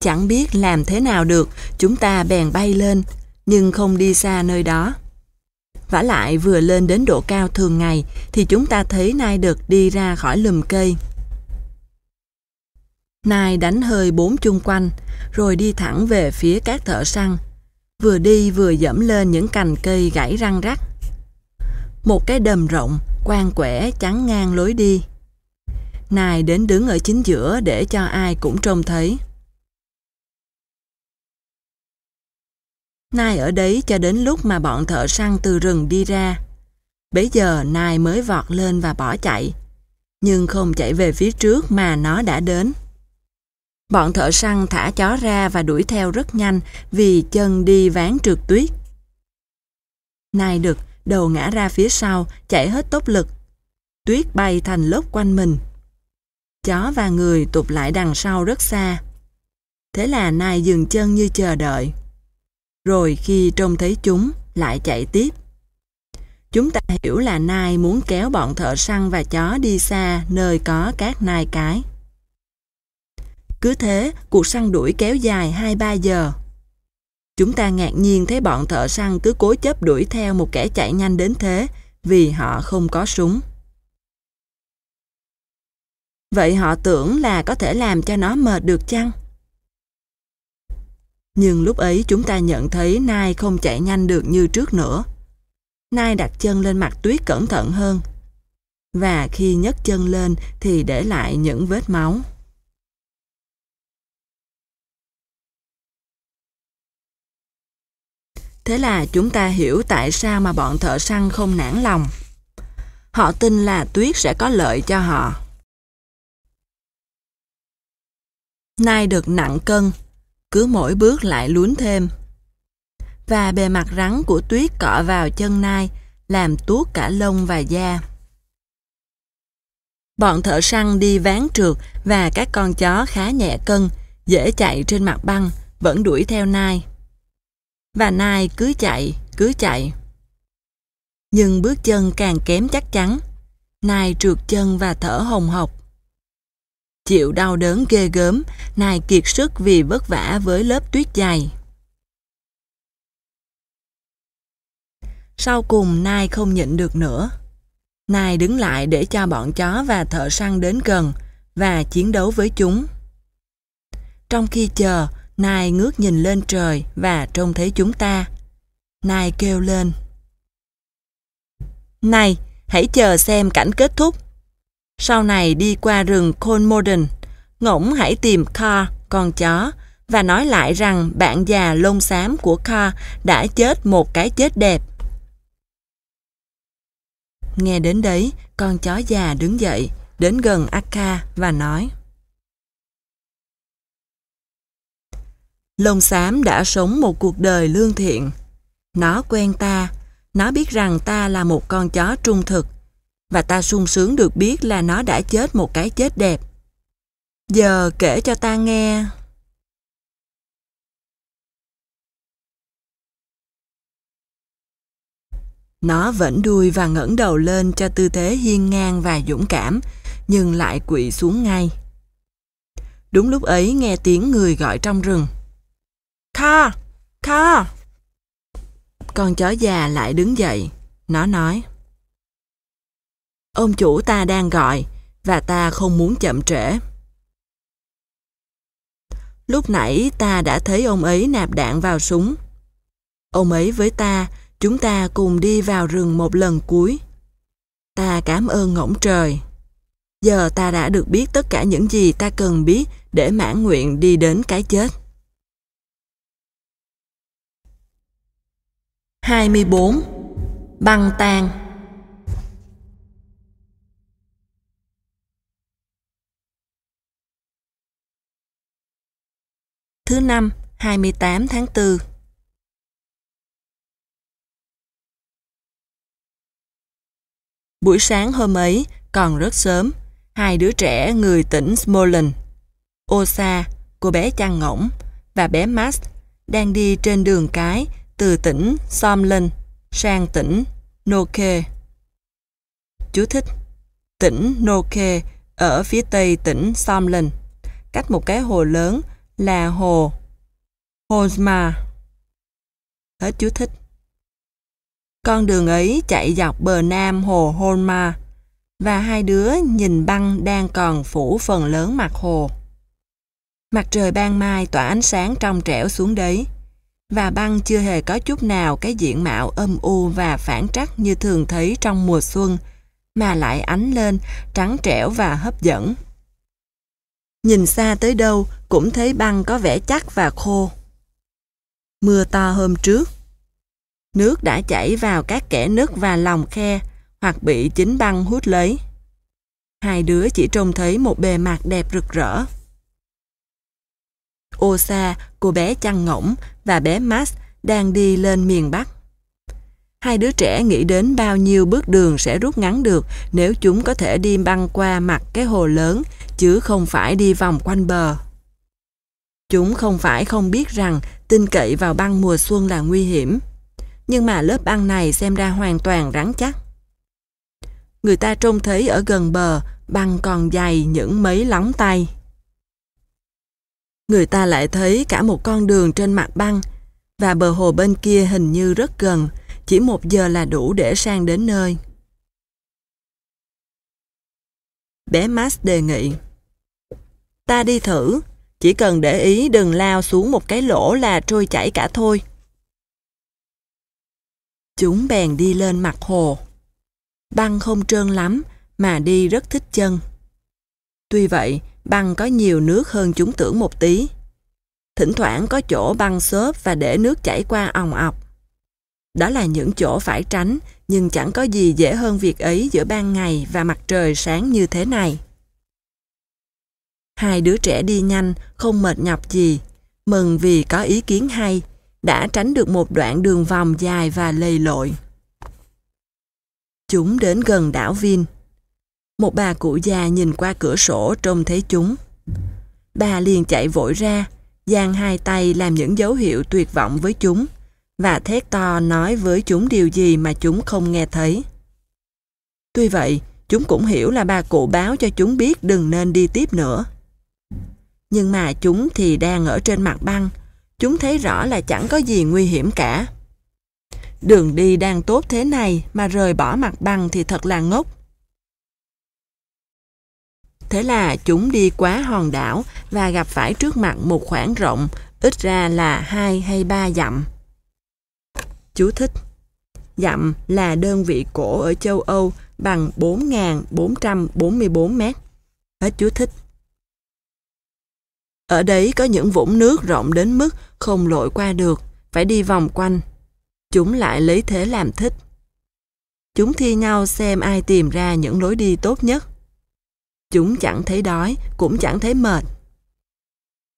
Chẳng biết làm thế nào được, chúng ta bèn bay lên, nhưng không đi xa nơi đó. Vả lại vừa lên đến độ cao thường ngày thì chúng ta thấy nai được đi ra khỏi lùm cây. Nai đánh hơi bốn chung quanh, rồi đi thẳng về phía các thợ săn. Vừa đi vừa dẫm lên những cành cây gãy răng rắc. Một cái đầm rộng, quang quẻ chắn ngang lối đi. Nai đến đứng ở chính giữa để cho ai cũng trông thấy. Nai ở đấy cho đến lúc mà bọn thợ săn từ rừng đi ra. Bấy giờ Nai mới vọt lên và bỏ chạy. Nhưng không chạy về phía trước mà nó đã đến. Bọn thợ săn thả chó ra và đuổi theo rất nhanh vì chân đi ván trượt tuyết. Nai được đầu ngã ra phía sau, chạy hết tốc lực. Tuyết bay thành lớp quanh mình. Chó và người tụt lại đằng sau rất xa. Thế là Nai dừng chân như chờ đợi. Rồi khi trông thấy chúng, lại chạy tiếp. Chúng ta hiểu là Nai muốn kéo bọn thợ săn và chó đi xa nơi có các nai cái. Cứ thế, cuộc săn đuổi kéo dài 2-3 giờ. Chúng ta ngạc nhiên thấy bọn thợ săn cứ cố chấp đuổi theo một kẻ chạy nhanh đến thế vì họ không có súng. Vậy họ tưởng là có thể làm cho nó mệt được chăng? Nhưng lúc ấy chúng ta nhận thấy Nai không chạy nhanh được như trước nữa. Nai đặt chân lên mặt tuyết cẩn thận hơn. Và khi nhấc chân lên thì để lại những vết máu. Thế là chúng ta hiểu tại sao mà bọn thợ săn không nản lòng. Họ tin là tuyết sẽ có lợi cho họ. Nai được nặng cân, cứ mỗi bước lại lún thêm. Và bề mặt rắn của tuyết cọ vào chân nai, làm tuốt cả lông và da. Bọn thợ săn đi ván trượt và các con chó khá nhẹ cân, dễ chạy trên mặt băng, vẫn đuổi theo nai và nai cứ chạy, cứ chạy. Nhưng bước chân càng kém chắc chắn, nai trượt chân và thở hồng hộc. Chịu đau đớn ghê gớm, nai kiệt sức vì vất vả với lớp tuyết dày. Sau cùng Nai không nhịn được nữa. Nai đứng lại để cho bọn chó và thợ săn đến gần và chiến đấu với chúng. Trong khi chờ, Nai ngước nhìn lên trời và trông thấy chúng ta. Nai kêu lên. Này, hãy chờ xem cảnh kết thúc. Sau này đi qua rừng Colmorden, ngỗng hãy tìm Car, con chó, và nói lại rằng bạn già lông xám của Car đã chết một cái chết đẹp. Nghe đến đấy, con chó già đứng dậy, đến gần Akka và nói Lông xám đã sống một cuộc đời lương thiện. Nó quen ta, nó biết rằng ta là một con chó trung thực, và ta sung sướng được biết là nó đã chết một cái chết đẹp. Giờ kể cho ta nghe. Nó vẫn đuôi và ngẩng đầu lên cho tư thế hiên ngang và dũng cảm, nhưng lại quỵ xuống ngay. Đúng lúc ấy nghe tiếng người gọi trong rừng. Kha! Kha! Con chó già lại đứng dậy. Nó nói. Ông chủ ta đang gọi và ta không muốn chậm trễ. Lúc nãy ta đã thấy ông ấy nạp đạn vào súng. Ông ấy với ta, chúng ta cùng đi vào rừng một lần cuối. Ta cảm ơn ngỗng trời. Giờ ta đã được biết tất cả những gì ta cần biết để mãn nguyện đi đến cái chết. 24. Băng tan Thứ năm, 28 tháng 4 Buổi sáng hôm ấy, còn rất sớm, hai đứa trẻ người tỉnh Smolensk, Osa, cô bé chăn ngỗng, và bé Max đang đi trên đường cái từ tỉnh Somlin sang tỉnh Noke. Chú thích Tỉnh Noke ở phía tây tỉnh Somlin, cách một cái hồ lớn là hồ Honsma. Hết chú thích. Con đường ấy chạy dọc bờ nam hồ Honma và hai đứa nhìn băng đang còn phủ phần lớn mặt hồ. Mặt trời ban mai tỏa ánh sáng trong trẻo xuống đấy và băng chưa hề có chút nào cái diện mạo âm u và phản trắc như thường thấy trong mùa xuân, mà lại ánh lên, trắng trẻo và hấp dẫn. Nhìn xa tới đâu cũng thấy băng có vẻ chắc và khô. Mưa to hôm trước. Nước đã chảy vào các kẽ nứt và lòng khe hoặc bị chính băng hút lấy. Hai đứa chỉ trông thấy một bề mặt đẹp rực rỡ. Ô xa, cô bé chăn ngỗng và bé Max đang đi lên miền Bắc. Hai đứa trẻ nghĩ đến bao nhiêu bước đường sẽ rút ngắn được nếu chúng có thể đi băng qua mặt cái hồ lớn chứ không phải đi vòng quanh bờ. Chúng không phải không biết rằng tin cậy vào băng mùa xuân là nguy hiểm, nhưng mà lớp băng này xem ra hoàn toàn rắn chắc. Người ta trông thấy ở gần bờ băng còn dày những mấy lóng tay người ta lại thấy cả một con đường trên mặt băng và bờ hồ bên kia hình như rất gần, chỉ một giờ là đủ để sang đến nơi. Bé Max đề nghị. Ta đi thử, chỉ cần để ý đừng lao xuống một cái lỗ là trôi chảy cả thôi. Chúng bèn đi lên mặt hồ. Băng không trơn lắm mà đi rất thích chân. Tuy vậy, băng có nhiều nước hơn chúng tưởng một tí. Thỉnh thoảng có chỗ băng xốp và để nước chảy qua òng ọc. Đó là những chỗ phải tránh, nhưng chẳng có gì dễ hơn việc ấy giữa ban ngày và mặt trời sáng như thế này. Hai đứa trẻ đi nhanh, không mệt nhọc gì, mừng vì có ý kiến hay, đã tránh được một đoạn đường vòng dài và lầy lội. Chúng đến gần đảo Vin một bà cụ già nhìn qua cửa sổ trông thấy chúng. Bà liền chạy vội ra, giang hai tay làm những dấu hiệu tuyệt vọng với chúng và thét to nói với chúng điều gì mà chúng không nghe thấy. Tuy vậy, chúng cũng hiểu là bà cụ báo cho chúng biết đừng nên đi tiếp nữa. Nhưng mà chúng thì đang ở trên mặt băng, chúng thấy rõ là chẳng có gì nguy hiểm cả. Đường đi đang tốt thế này mà rời bỏ mặt băng thì thật là ngốc. Thế là chúng đi quá hòn đảo và gặp phải trước mặt một khoảng rộng, ít ra là 2 hay 3 dặm. Chú thích Dặm là đơn vị cổ ở châu Âu bằng 4.444 mét. Hết chú thích. Ở đấy có những vũng nước rộng đến mức không lội qua được, phải đi vòng quanh. Chúng lại lấy thế làm thích. Chúng thi nhau xem ai tìm ra những lối đi tốt nhất. Chúng chẳng thấy đói, cũng chẳng thấy mệt.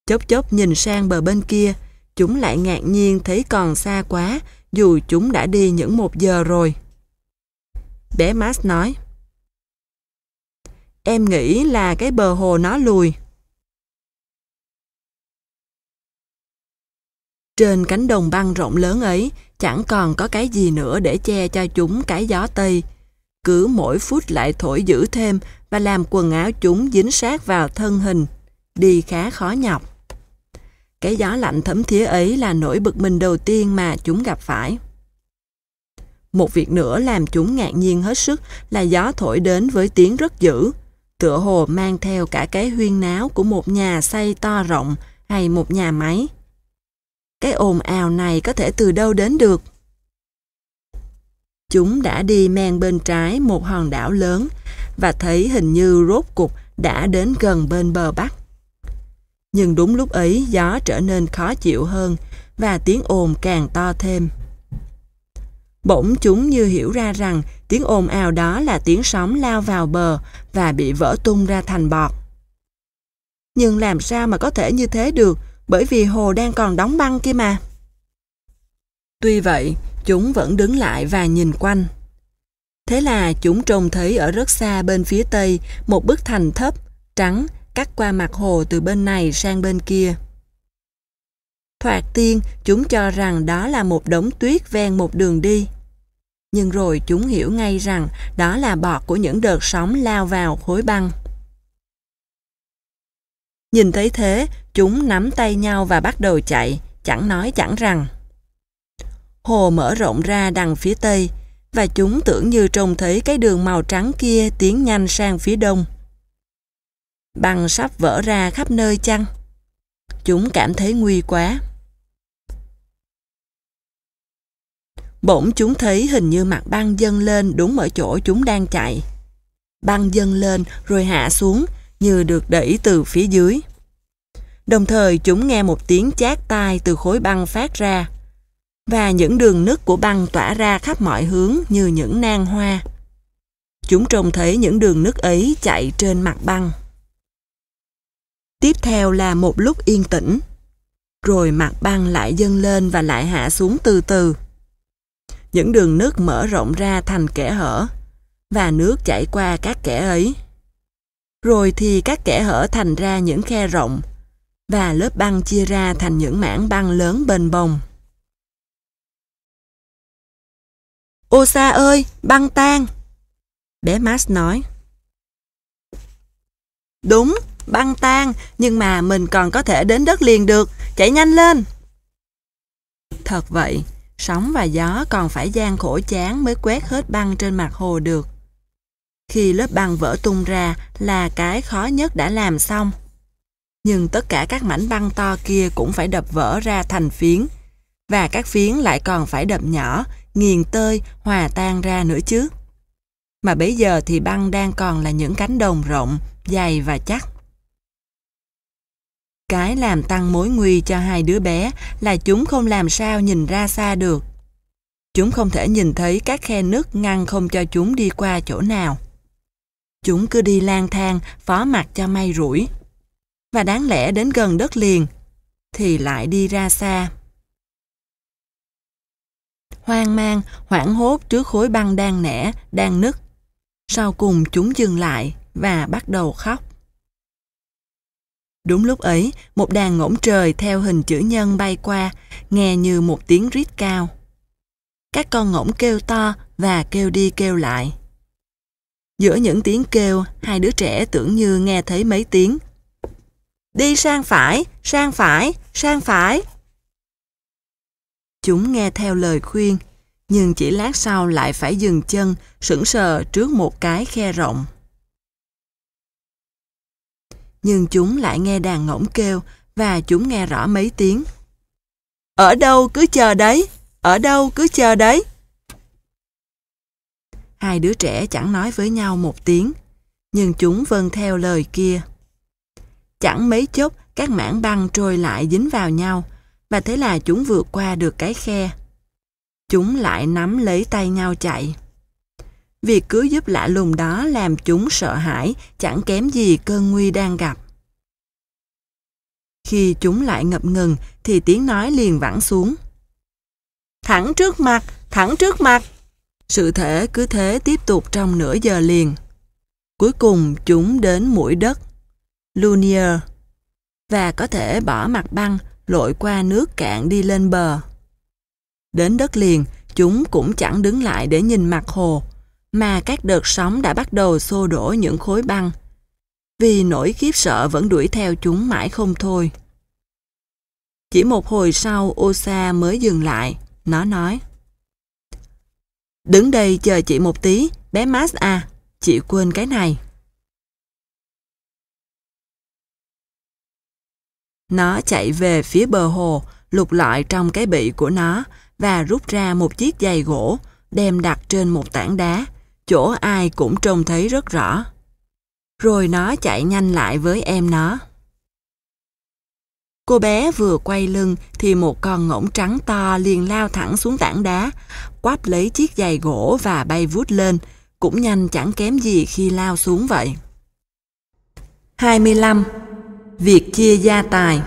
Chốc chốc nhìn sang bờ bên kia, chúng lại ngạc nhiên thấy còn xa quá, dù chúng đã đi những một giờ rồi. Bé Max nói, Em nghĩ là cái bờ hồ nó lùi. Trên cánh đồng băng rộng lớn ấy, chẳng còn có cái gì nữa để che cho chúng cái gió Tây. Cứ mỗi phút lại thổi dữ thêm và làm quần áo chúng dính sát vào thân hình, đi khá khó nhọc. Cái gió lạnh thấm thía ấy là nỗi bực mình đầu tiên mà chúng gặp phải. Một việc nữa làm chúng ngạc nhiên hết sức là gió thổi đến với tiếng rất dữ, tựa hồ mang theo cả cái huyên náo của một nhà xây to rộng hay một nhà máy. Cái ồn ào này có thể từ đâu đến được? Chúng đã đi men bên trái một hòn đảo lớn, và thấy hình như rốt cục đã đến gần bên bờ bắc. Nhưng đúng lúc ấy gió trở nên khó chịu hơn và tiếng ồn càng to thêm. Bỗng chúng như hiểu ra rằng tiếng ồn ào đó là tiếng sóng lao vào bờ và bị vỡ tung ra thành bọt. Nhưng làm sao mà có thể như thế được bởi vì hồ đang còn đóng băng kia mà. Tuy vậy, chúng vẫn đứng lại và nhìn quanh. Thế là chúng trông thấy ở rất xa bên phía tây một bức thành thấp, trắng, cắt qua mặt hồ từ bên này sang bên kia. Thoạt tiên, chúng cho rằng đó là một đống tuyết ven một đường đi. Nhưng rồi chúng hiểu ngay rằng đó là bọt của những đợt sóng lao vào khối băng. Nhìn thấy thế, chúng nắm tay nhau và bắt đầu chạy, chẳng nói chẳng rằng. Hồ mở rộng ra đằng phía tây, và chúng tưởng như trông thấy cái đường màu trắng kia tiến nhanh sang phía đông. Băng sắp vỡ ra khắp nơi chăng? Chúng cảm thấy nguy quá. Bỗng chúng thấy hình như mặt băng dâng lên đúng ở chỗ chúng đang chạy. Băng dâng lên rồi hạ xuống như được đẩy từ phía dưới. Đồng thời chúng nghe một tiếng chát tai từ khối băng phát ra và những đường nứt của băng tỏa ra khắp mọi hướng như những nang hoa. Chúng trông thấy những đường nứt ấy chạy trên mặt băng. Tiếp theo là một lúc yên tĩnh, rồi mặt băng lại dâng lên và lại hạ xuống từ từ. Những đường nước mở rộng ra thành kẽ hở, và nước chảy qua các kẽ ấy. Rồi thì các kẽ hở thành ra những khe rộng, và lớp băng chia ra thành những mảng băng lớn bền bồng. Ô xa ơi, băng tan! Bé Max nói. Đúng, băng tan, nhưng mà mình còn có thể đến đất liền được, chạy nhanh lên! Thật vậy, sóng và gió còn phải gian khổ chán mới quét hết băng trên mặt hồ được. Khi lớp băng vỡ tung ra là cái khó nhất đã làm xong. Nhưng tất cả các mảnh băng to kia cũng phải đập vỡ ra thành phiến, và các phiến lại còn phải đập nhỏ nghiền tơi, hòa tan ra nữa chứ. Mà bây giờ thì băng đang còn là những cánh đồng rộng, dày và chắc. Cái làm tăng mối nguy cho hai đứa bé là chúng không làm sao nhìn ra xa được. Chúng không thể nhìn thấy các khe nứt ngăn không cho chúng đi qua chỗ nào. Chúng cứ đi lang thang, phó mặt cho may rủi. Và đáng lẽ đến gần đất liền, thì lại đi ra xa hoang mang, hoảng hốt trước khối băng đang nẻ, đang nứt. Sau cùng chúng dừng lại và bắt đầu khóc. Đúng lúc ấy, một đàn ngỗng trời theo hình chữ nhân bay qua, nghe như một tiếng rít cao. Các con ngỗng kêu to và kêu đi kêu lại. Giữa những tiếng kêu, hai đứa trẻ tưởng như nghe thấy mấy tiếng. Đi sang phải, sang phải, sang phải. Chúng nghe theo lời khuyên, nhưng chỉ lát sau lại phải dừng chân, sững sờ trước một cái khe rộng. Nhưng chúng lại nghe đàn ngỗng kêu và chúng nghe rõ mấy tiếng. Ở đâu cứ chờ đấy, ở đâu cứ chờ đấy. Hai đứa trẻ chẳng nói với nhau một tiếng, nhưng chúng vâng theo lời kia. Chẳng mấy chốc, các mảng băng trôi lại dính vào nhau, và thế là chúng vượt qua được cái khe. Chúng lại nắm lấy tay nhau chạy. Việc cứu giúp lạ lùng đó làm chúng sợ hãi, chẳng kém gì cơn nguy đang gặp. Khi chúng lại ngập ngừng thì tiếng nói liền vẳng xuống. Thẳng trước mặt, thẳng trước mặt. Sự thể cứ thế tiếp tục trong nửa giờ liền. Cuối cùng chúng đến mũi đất, Lunier, và có thể bỏ mặt băng lội qua nước cạn đi lên bờ. Đến đất liền, chúng cũng chẳng đứng lại để nhìn mặt hồ, mà các đợt sóng đã bắt đầu xô đổ những khối băng. Vì nỗi khiếp sợ vẫn đuổi theo chúng mãi không thôi. Chỉ một hồi sau, Osa mới dừng lại. Nó nói, Đứng đây chờ chị một tí, bé Max à, chị quên cái này. Nó chạy về phía bờ hồ, lục lọi trong cái bị của nó và rút ra một chiếc giày gỗ đem đặt trên một tảng đá, chỗ ai cũng trông thấy rất rõ. Rồi nó chạy nhanh lại với em nó. Cô bé vừa quay lưng thì một con ngỗng trắng to liền lao thẳng xuống tảng đá, quắp lấy chiếc giày gỗ và bay vút lên, cũng nhanh chẳng kém gì khi lao xuống vậy. 25. Việc chia gia tài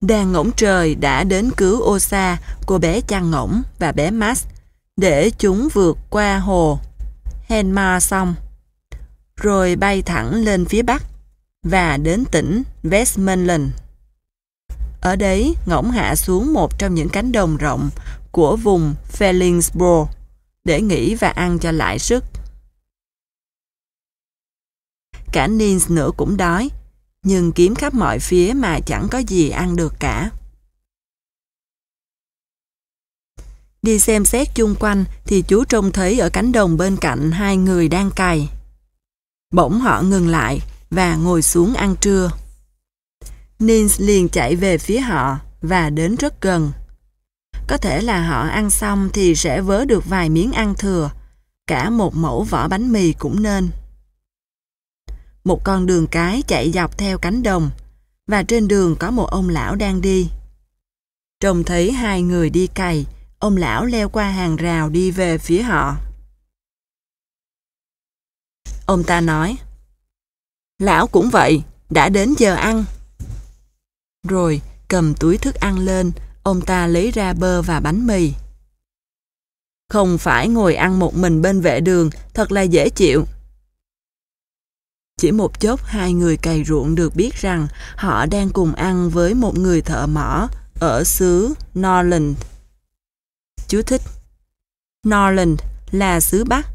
Đàn ngỗng trời đã đến cứu Osa, cô bé chăn ngỗng và bé Max để chúng vượt qua hồ Henma xong, rồi bay thẳng lên phía bắc và đến tỉnh Westmoreland. Ở đấy, ngỗng hạ xuống một trong những cánh đồng rộng của vùng Fellingsborough để nghỉ và ăn cho lại sức. Cả Nins nữa cũng đói, nhưng kiếm khắp mọi phía mà chẳng có gì ăn được cả. Đi xem xét chung quanh thì chú trông thấy ở cánh đồng bên cạnh hai người đang cày. Bỗng họ ngừng lại và ngồi xuống ăn trưa. Nins liền chạy về phía họ và đến rất gần. Có thể là họ ăn xong thì sẽ vớ được vài miếng ăn thừa, cả một mẫu vỏ bánh mì cũng nên. Một con đường cái chạy dọc theo cánh đồng, và trên đường có một ông lão đang đi. Trông thấy hai người đi cày, ông lão leo qua hàng rào đi về phía họ. Ông ta nói, Lão cũng vậy, đã đến giờ ăn. Rồi cầm túi thức ăn lên, Ông ta lấy ra bơ và bánh mì. Không phải ngồi ăn một mình bên vệ đường, thật là dễ chịu. Chỉ một chốc hai người cày ruộng được biết rằng họ đang cùng ăn với một người thợ mỏ ở xứ Norland. Chú thích Norland là xứ Bắc,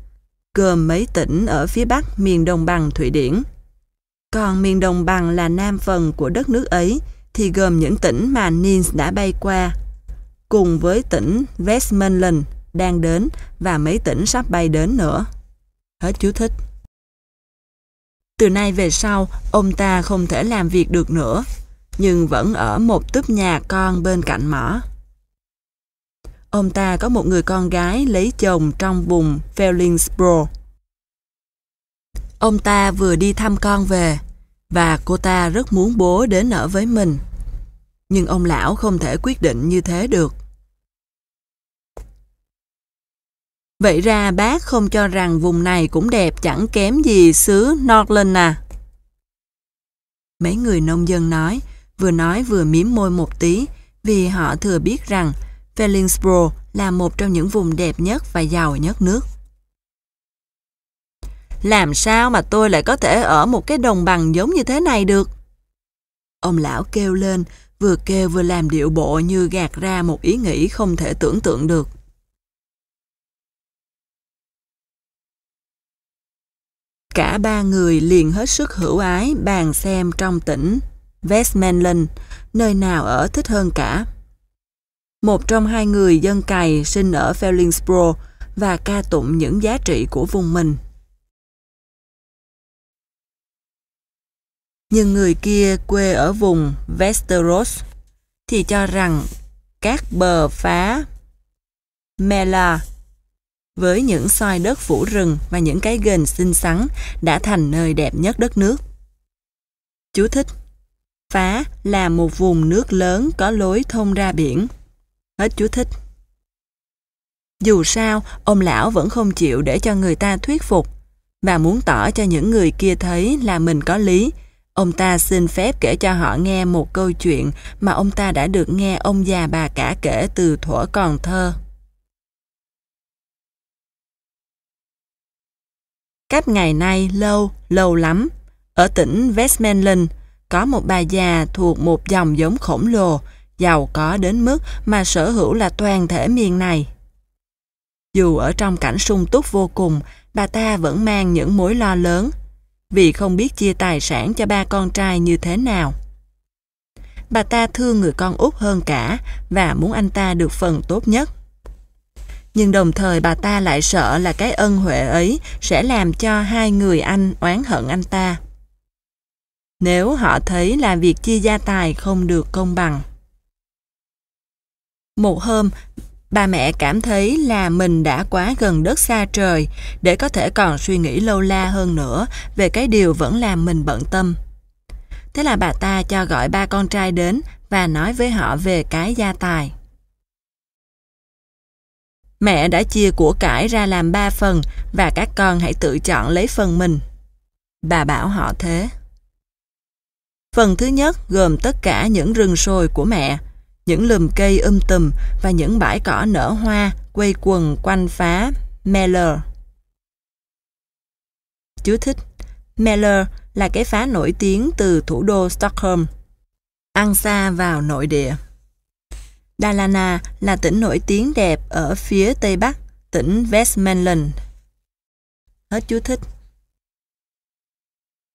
gồm mấy tỉnh ở phía Bắc miền đồng bằng Thụy Điển. Còn miền đồng bằng là nam phần của đất nước ấy, thì gồm những tỉnh mà Nils đã bay qua, cùng với tỉnh Westmoreland đang đến và mấy tỉnh sắp bay đến nữa. Hết chú thích. Từ nay về sau, ông ta không thể làm việc được nữa, nhưng vẫn ở một túp nhà con bên cạnh mỏ. Ông ta có một người con gái lấy chồng trong vùng Fellingsborough. Ông ta vừa đi thăm con về, và cô ta rất muốn bố đến ở với mình. Nhưng ông lão không thể quyết định như thế được. Vậy ra bác không cho rằng vùng này cũng đẹp chẳng kém gì xứ Norland à. Mấy người nông dân nói, vừa nói vừa miếm môi một tí vì họ thừa biết rằng Fellingsborough là một trong những vùng đẹp nhất và giàu nhất nước làm sao mà tôi lại có thể ở một cái đồng bằng giống như thế này được? Ông lão kêu lên, vừa kêu vừa làm điệu bộ như gạt ra một ý nghĩ không thể tưởng tượng được. Cả ba người liền hết sức hữu ái bàn xem trong tỉnh Westmanland, nơi nào ở thích hơn cả. Một trong hai người dân cày sinh ở Fellingsboro và ca tụng những giá trị của vùng mình. nhưng người kia quê ở vùng Westeros thì cho rằng các bờ phá Mela với những soi đất phủ rừng và những cái ghềnh xinh xắn đã thành nơi đẹp nhất đất nước. Chú thích Phá là một vùng nước lớn có lối thông ra biển. Hết chú thích. Dù sao, ông lão vẫn không chịu để cho người ta thuyết phục và muốn tỏ cho những người kia thấy là mình có lý Ông ta xin phép kể cho họ nghe một câu chuyện mà ông ta đã được nghe ông già bà cả kể từ thuở còn thơ. Cách ngày nay lâu, lâu lắm. Ở tỉnh Westmoreland, có một bà già thuộc một dòng giống khổng lồ, giàu có đến mức mà sở hữu là toàn thể miền này. Dù ở trong cảnh sung túc vô cùng, bà ta vẫn mang những mối lo lớn, vì không biết chia tài sản cho ba con trai như thế nào. Bà ta thương người con út hơn cả và muốn anh ta được phần tốt nhất. Nhưng đồng thời bà ta lại sợ là cái ân huệ ấy sẽ làm cho hai người anh oán hận anh ta. Nếu họ thấy là việc chia gia tài không được công bằng. Một hôm, Ba mẹ cảm thấy là mình đã quá gần đất xa trời để có thể còn suy nghĩ lâu la hơn nữa về cái điều vẫn làm mình bận tâm. Thế là bà ta cho gọi ba con trai đến và nói với họ về cái gia tài. Mẹ đã chia của cải ra làm ba phần và các con hãy tự chọn lấy phần mình. Bà bảo họ thế. Phần thứ nhất gồm tất cả những rừng sồi của mẹ, những lùm cây um tùm và những bãi cỏ nở hoa quây quần quanh phá Meller. Chú thích Meller là cái phá nổi tiếng từ thủ đô Stockholm, ăn xa vào nội địa. Dalarna là tỉnh nổi tiếng đẹp ở phía tây bắc, tỉnh Westmanland. Hết chú thích.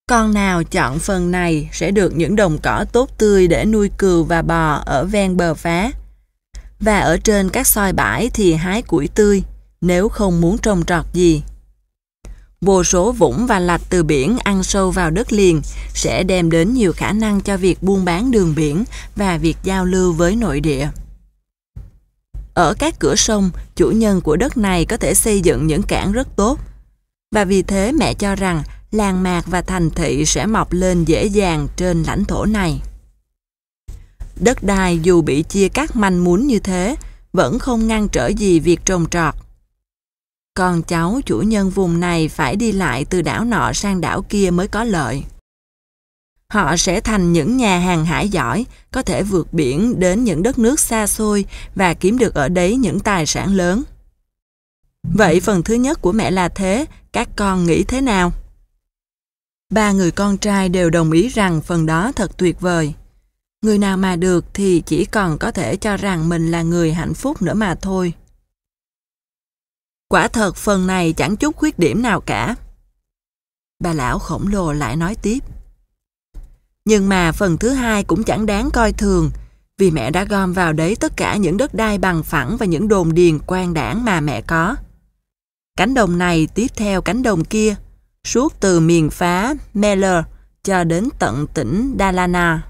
Con nào chọn phần này sẽ được những đồng cỏ tốt tươi để nuôi cừu và bò ở ven bờ phá. Và ở trên các soi bãi thì hái củi tươi, nếu không muốn trồng trọt gì. Vô số vũng và lạch từ biển ăn sâu vào đất liền sẽ đem đến nhiều khả năng cho việc buôn bán đường biển và việc giao lưu với nội địa. Ở các cửa sông, chủ nhân của đất này có thể xây dựng những cảng rất tốt. Và vì thế mẹ cho rằng làng mạc và thành thị sẽ mọc lên dễ dàng trên lãnh thổ này. Đất đai dù bị chia cắt manh muốn như thế, vẫn không ngăn trở gì việc trồng trọt. Con cháu chủ nhân vùng này phải đi lại từ đảo nọ sang đảo kia mới có lợi. Họ sẽ thành những nhà hàng hải giỏi, có thể vượt biển đến những đất nước xa xôi và kiếm được ở đấy những tài sản lớn. Vậy phần thứ nhất của mẹ là thế, các con nghĩ thế nào? Ba người con trai đều đồng ý rằng phần đó thật tuyệt vời. Người nào mà được thì chỉ còn có thể cho rằng mình là người hạnh phúc nữa mà thôi. Quả thật phần này chẳng chút khuyết điểm nào cả. Bà lão khổng lồ lại nói tiếp. Nhưng mà phần thứ hai cũng chẳng đáng coi thường, vì mẹ đã gom vào đấy tất cả những đất đai bằng phẳng và những đồn điền quan đảng mà mẹ có. Cánh đồng này tiếp theo cánh đồng kia, suốt từ miền phá Meller cho đến tận tỉnh Dalarna.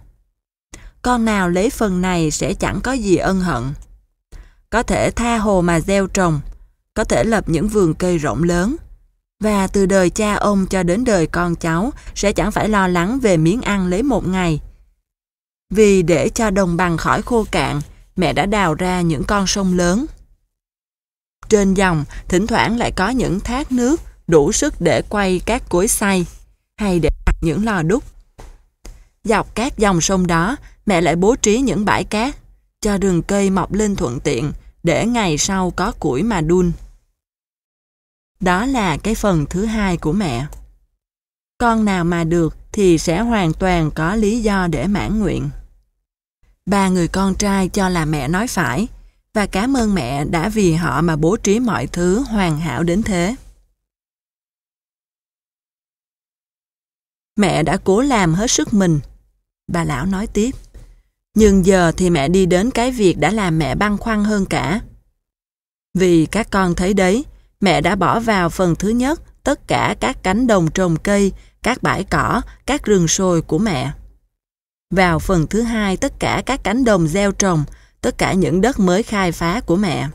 Con nào lấy phần này sẽ chẳng có gì ân hận. Có thể tha hồ mà gieo trồng, có thể lập những vườn cây rộng lớn, và từ đời cha ông cho đến đời con cháu sẽ chẳng phải lo lắng về miếng ăn lấy một ngày. Vì để cho đồng bằng khỏi khô cạn, mẹ đã đào ra những con sông lớn. Trên dòng, thỉnh thoảng lại có những thác nước đủ sức để quay các cối xay hay để đặt những lò đúc. Dọc các dòng sông đó, mẹ lại bố trí những bãi cát, cho đường cây mọc lên thuận tiện để ngày sau có củi mà đun. Đó là cái phần thứ hai của mẹ. Con nào mà được thì sẽ hoàn toàn có lý do để mãn nguyện. Ba người con trai cho là mẹ nói phải và cảm ơn mẹ đã vì họ mà bố trí mọi thứ hoàn hảo đến thế. Mẹ đã cố làm hết sức mình. Bà lão nói tiếp. Nhưng giờ thì mẹ đi đến cái việc đã làm mẹ băn khoăn hơn cả. Vì các con thấy đấy, mẹ đã bỏ vào phần thứ nhất tất cả các cánh đồng trồng cây, các bãi cỏ, các rừng sồi của mẹ. Vào phần thứ hai tất cả các cánh đồng gieo trồng, tất cả những đất mới khai phá của mẹ.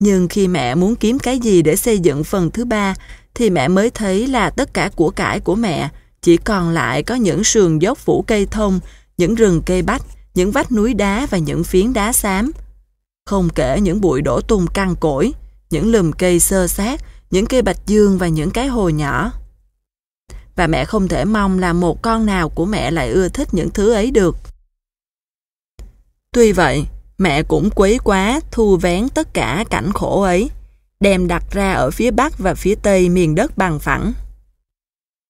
Nhưng khi mẹ muốn kiếm cái gì để xây dựng phần thứ ba, thì mẹ mới thấy là tất cả của cải của mẹ chỉ còn lại có những sườn dốc phủ cây thông, những rừng cây bách, những vách núi đá và những phiến đá xám. Không kể những bụi đổ tung căng cỗi, những lùm cây sơ sát, những cây bạch dương và những cái hồ nhỏ. Và mẹ không thể mong là một con nào của mẹ lại ưa thích những thứ ấy được. Tuy vậy, mẹ cũng quấy quá thu vén tất cả cảnh khổ ấy, đem đặt ra ở phía Bắc và phía Tây miền đất bằng phẳng.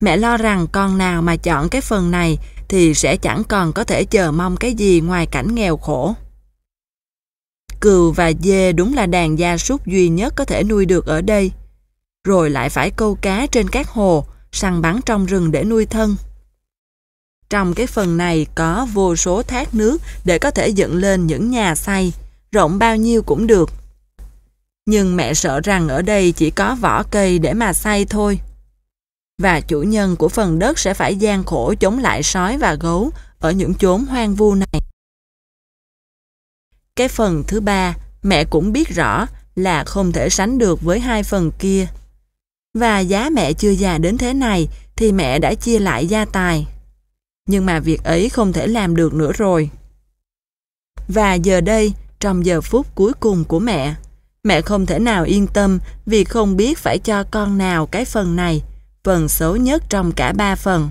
Mẹ lo rằng con nào mà chọn cái phần này thì sẽ chẳng còn có thể chờ mong cái gì ngoài cảnh nghèo khổ. Cừu và dê đúng là đàn gia súc duy nhất có thể nuôi được ở đây. Rồi lại phải câu cá trên các hồ, săn bắn trong rừng để nuôi thân. Trong cái phần này có vô số thác nước để có thể dựng lên những nhà xây, rộng bao nhiêu cũng được. Nhưng mẹ sợ rằng ở đây chỉ có vỏ cây để mà xây thôi. Và chủ nhân của phần đất sẽ phải gian khổ chống lại sói và gấu ở những chốn hoang vu này. Cái phần thứ ba, mẹ cũng biết rõ là không thể sánh được với hai phần kia. Và giá mẹ chưa già đến thế này thì mẹ đã chia lại gia tài nhưng mà việc ấy không thể làm được nữa rồi. Và giờ đây, trong giờ phút cuối cùng của mẹ, mẹ không thể nào yên tâm vì không biết phải cho con nào cái phần này, phần xấu nhất trong cả ba phần.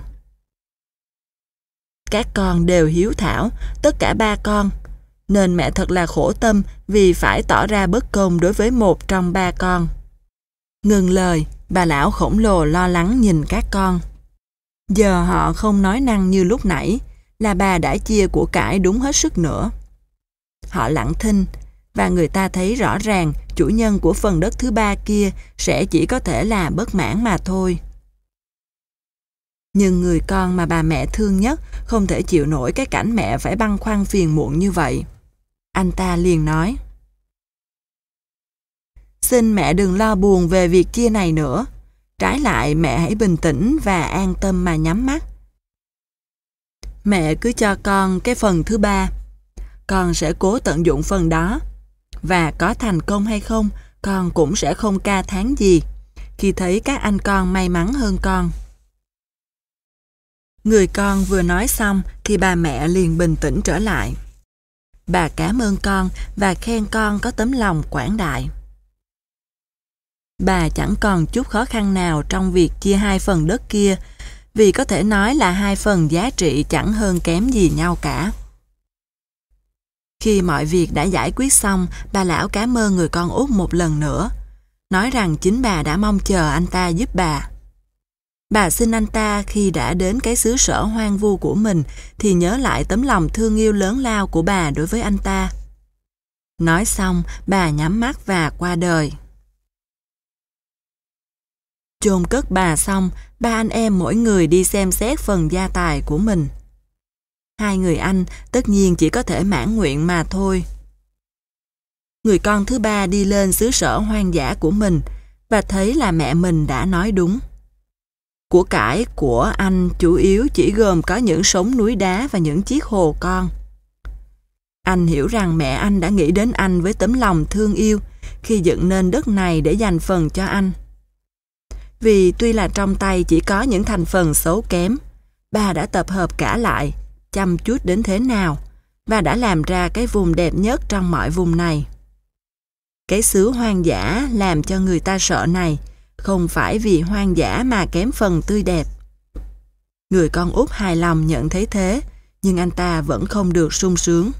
Các con đều hiếu thảo, tất cả ba con, nên mẹ thật là khổ tâm vì phải tỏ ra bất công đối với một trong ba con. Ngừng lời, bà lão khổng lồ lo lắng nhìn các con. Giờ họ không nói năng như lúc nãy, là bà đã chia của cải đúng hết sức nữa. Họ lặng thinh, và người ta thấy rõ ràng chủ nhân của phần đất thứ ba kia sẽ chỉ có thể là bất mãn mà thôi. Nhưng người con mà bà mẹ thương nhất không thể chịu nổi cái cảnh mẹ phải băn khoăn phiền muộn như vậy. Anh ta liền nói. Xin mẹ đừng lo buồn về việc chia này nữa. Trái lại mẹ hãy bình tĩnh và an tâm mà nhắm mắt. Mẹ cứ cho con cái phần thứ ba. Con sẽ cố tận dụng phần đó. Và có thành công hay không, con cũng sẽ không ca tháng gì khi thấy các anh con may mắn hơn con. Người con vừa nói xong thì bà mẹ liền bình tĩnh trở lại. Bà cảm ơn con và khen con có tấm lòng quảng đại. Bà chẳng còn chút khó khăn nào trong việc chia hai phần đất kia, vì có thể nói là hai phần giá trị chẳng hơn kém gì nhau cả. Khi mọi việc đã giải quyết xong, bà lão cảm ơn người con út một lần nữa, nói rằng chính bà đã mong chờ anh ta giúp bà. Bà xin anh ta khi đã đến cái xứ sở hoang vu của mình thì nhớ lại tấm lòng thương yêu lớn lao của bà đối với anh ta. Nói xong, bà nhắm mắt và qua đời. Chôn cất bà xong, ba anh em mỗi người đi xem xét phần gia tài của mình. Hai người anh tất nhiên chỉ có thể mãn nguyện mà thôi. Người con thứ ba đi lên xứ sở hoang dã của mình và thấy là mẹ mình đã nói đúng. Của cải của anh chủ yếu chỉ gồm có những sống núi đá và những chiếc hồ con. Anh hiểu rằng mẹ anh đã nghĩ đến anh với tấm lòng thương yêu khi dựng nên đất này để dành phần cho anh vì tuy là trong tay chỉ có những thành phần xấu kém, bà đã tập hợp cả lại, chăm chút đến thế nào, và đã làm ra cái vùng đẹp nhất trong mọi vùng này. Cái xứ hoang dã làm cho người ta sợ này không phải vì hoang dã mà kém phần tươi đẹp. Người con út hài lòng nhận thấy thế, nhưng anh ta vẫn không được sung sướng.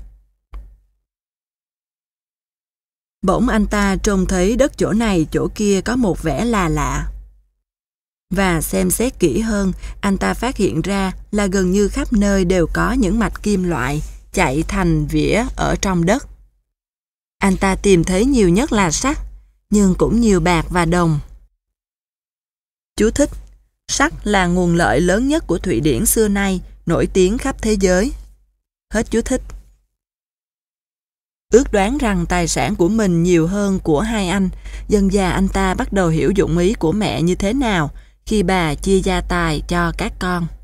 Bỗng anh ta trông thấy đất chỗ này chỗ kia có một vẻ là lạ. Và xem xét kỹ hơn, anh ta phát hiện ra là gần như khắp nơi đều có những mạch kim loại chạy thành vỉa ở trong đất. Anh ta tìm thấy nhiều nhất là sắt, nhưng cũng nhiều bạc và đồng. Chú thích Sắt là nguồn lợi lớn nhất của Thụy Điển xưa nay, nổi tiếng khắp thế giới. Hết chú thích. Ước đoán rằng tài sản của mình nhiều hơn của hai anh, dần già anh ta bắt đầu hiểu dụng ý của mẹ như thế nào khi bà chia gia tài cho các con.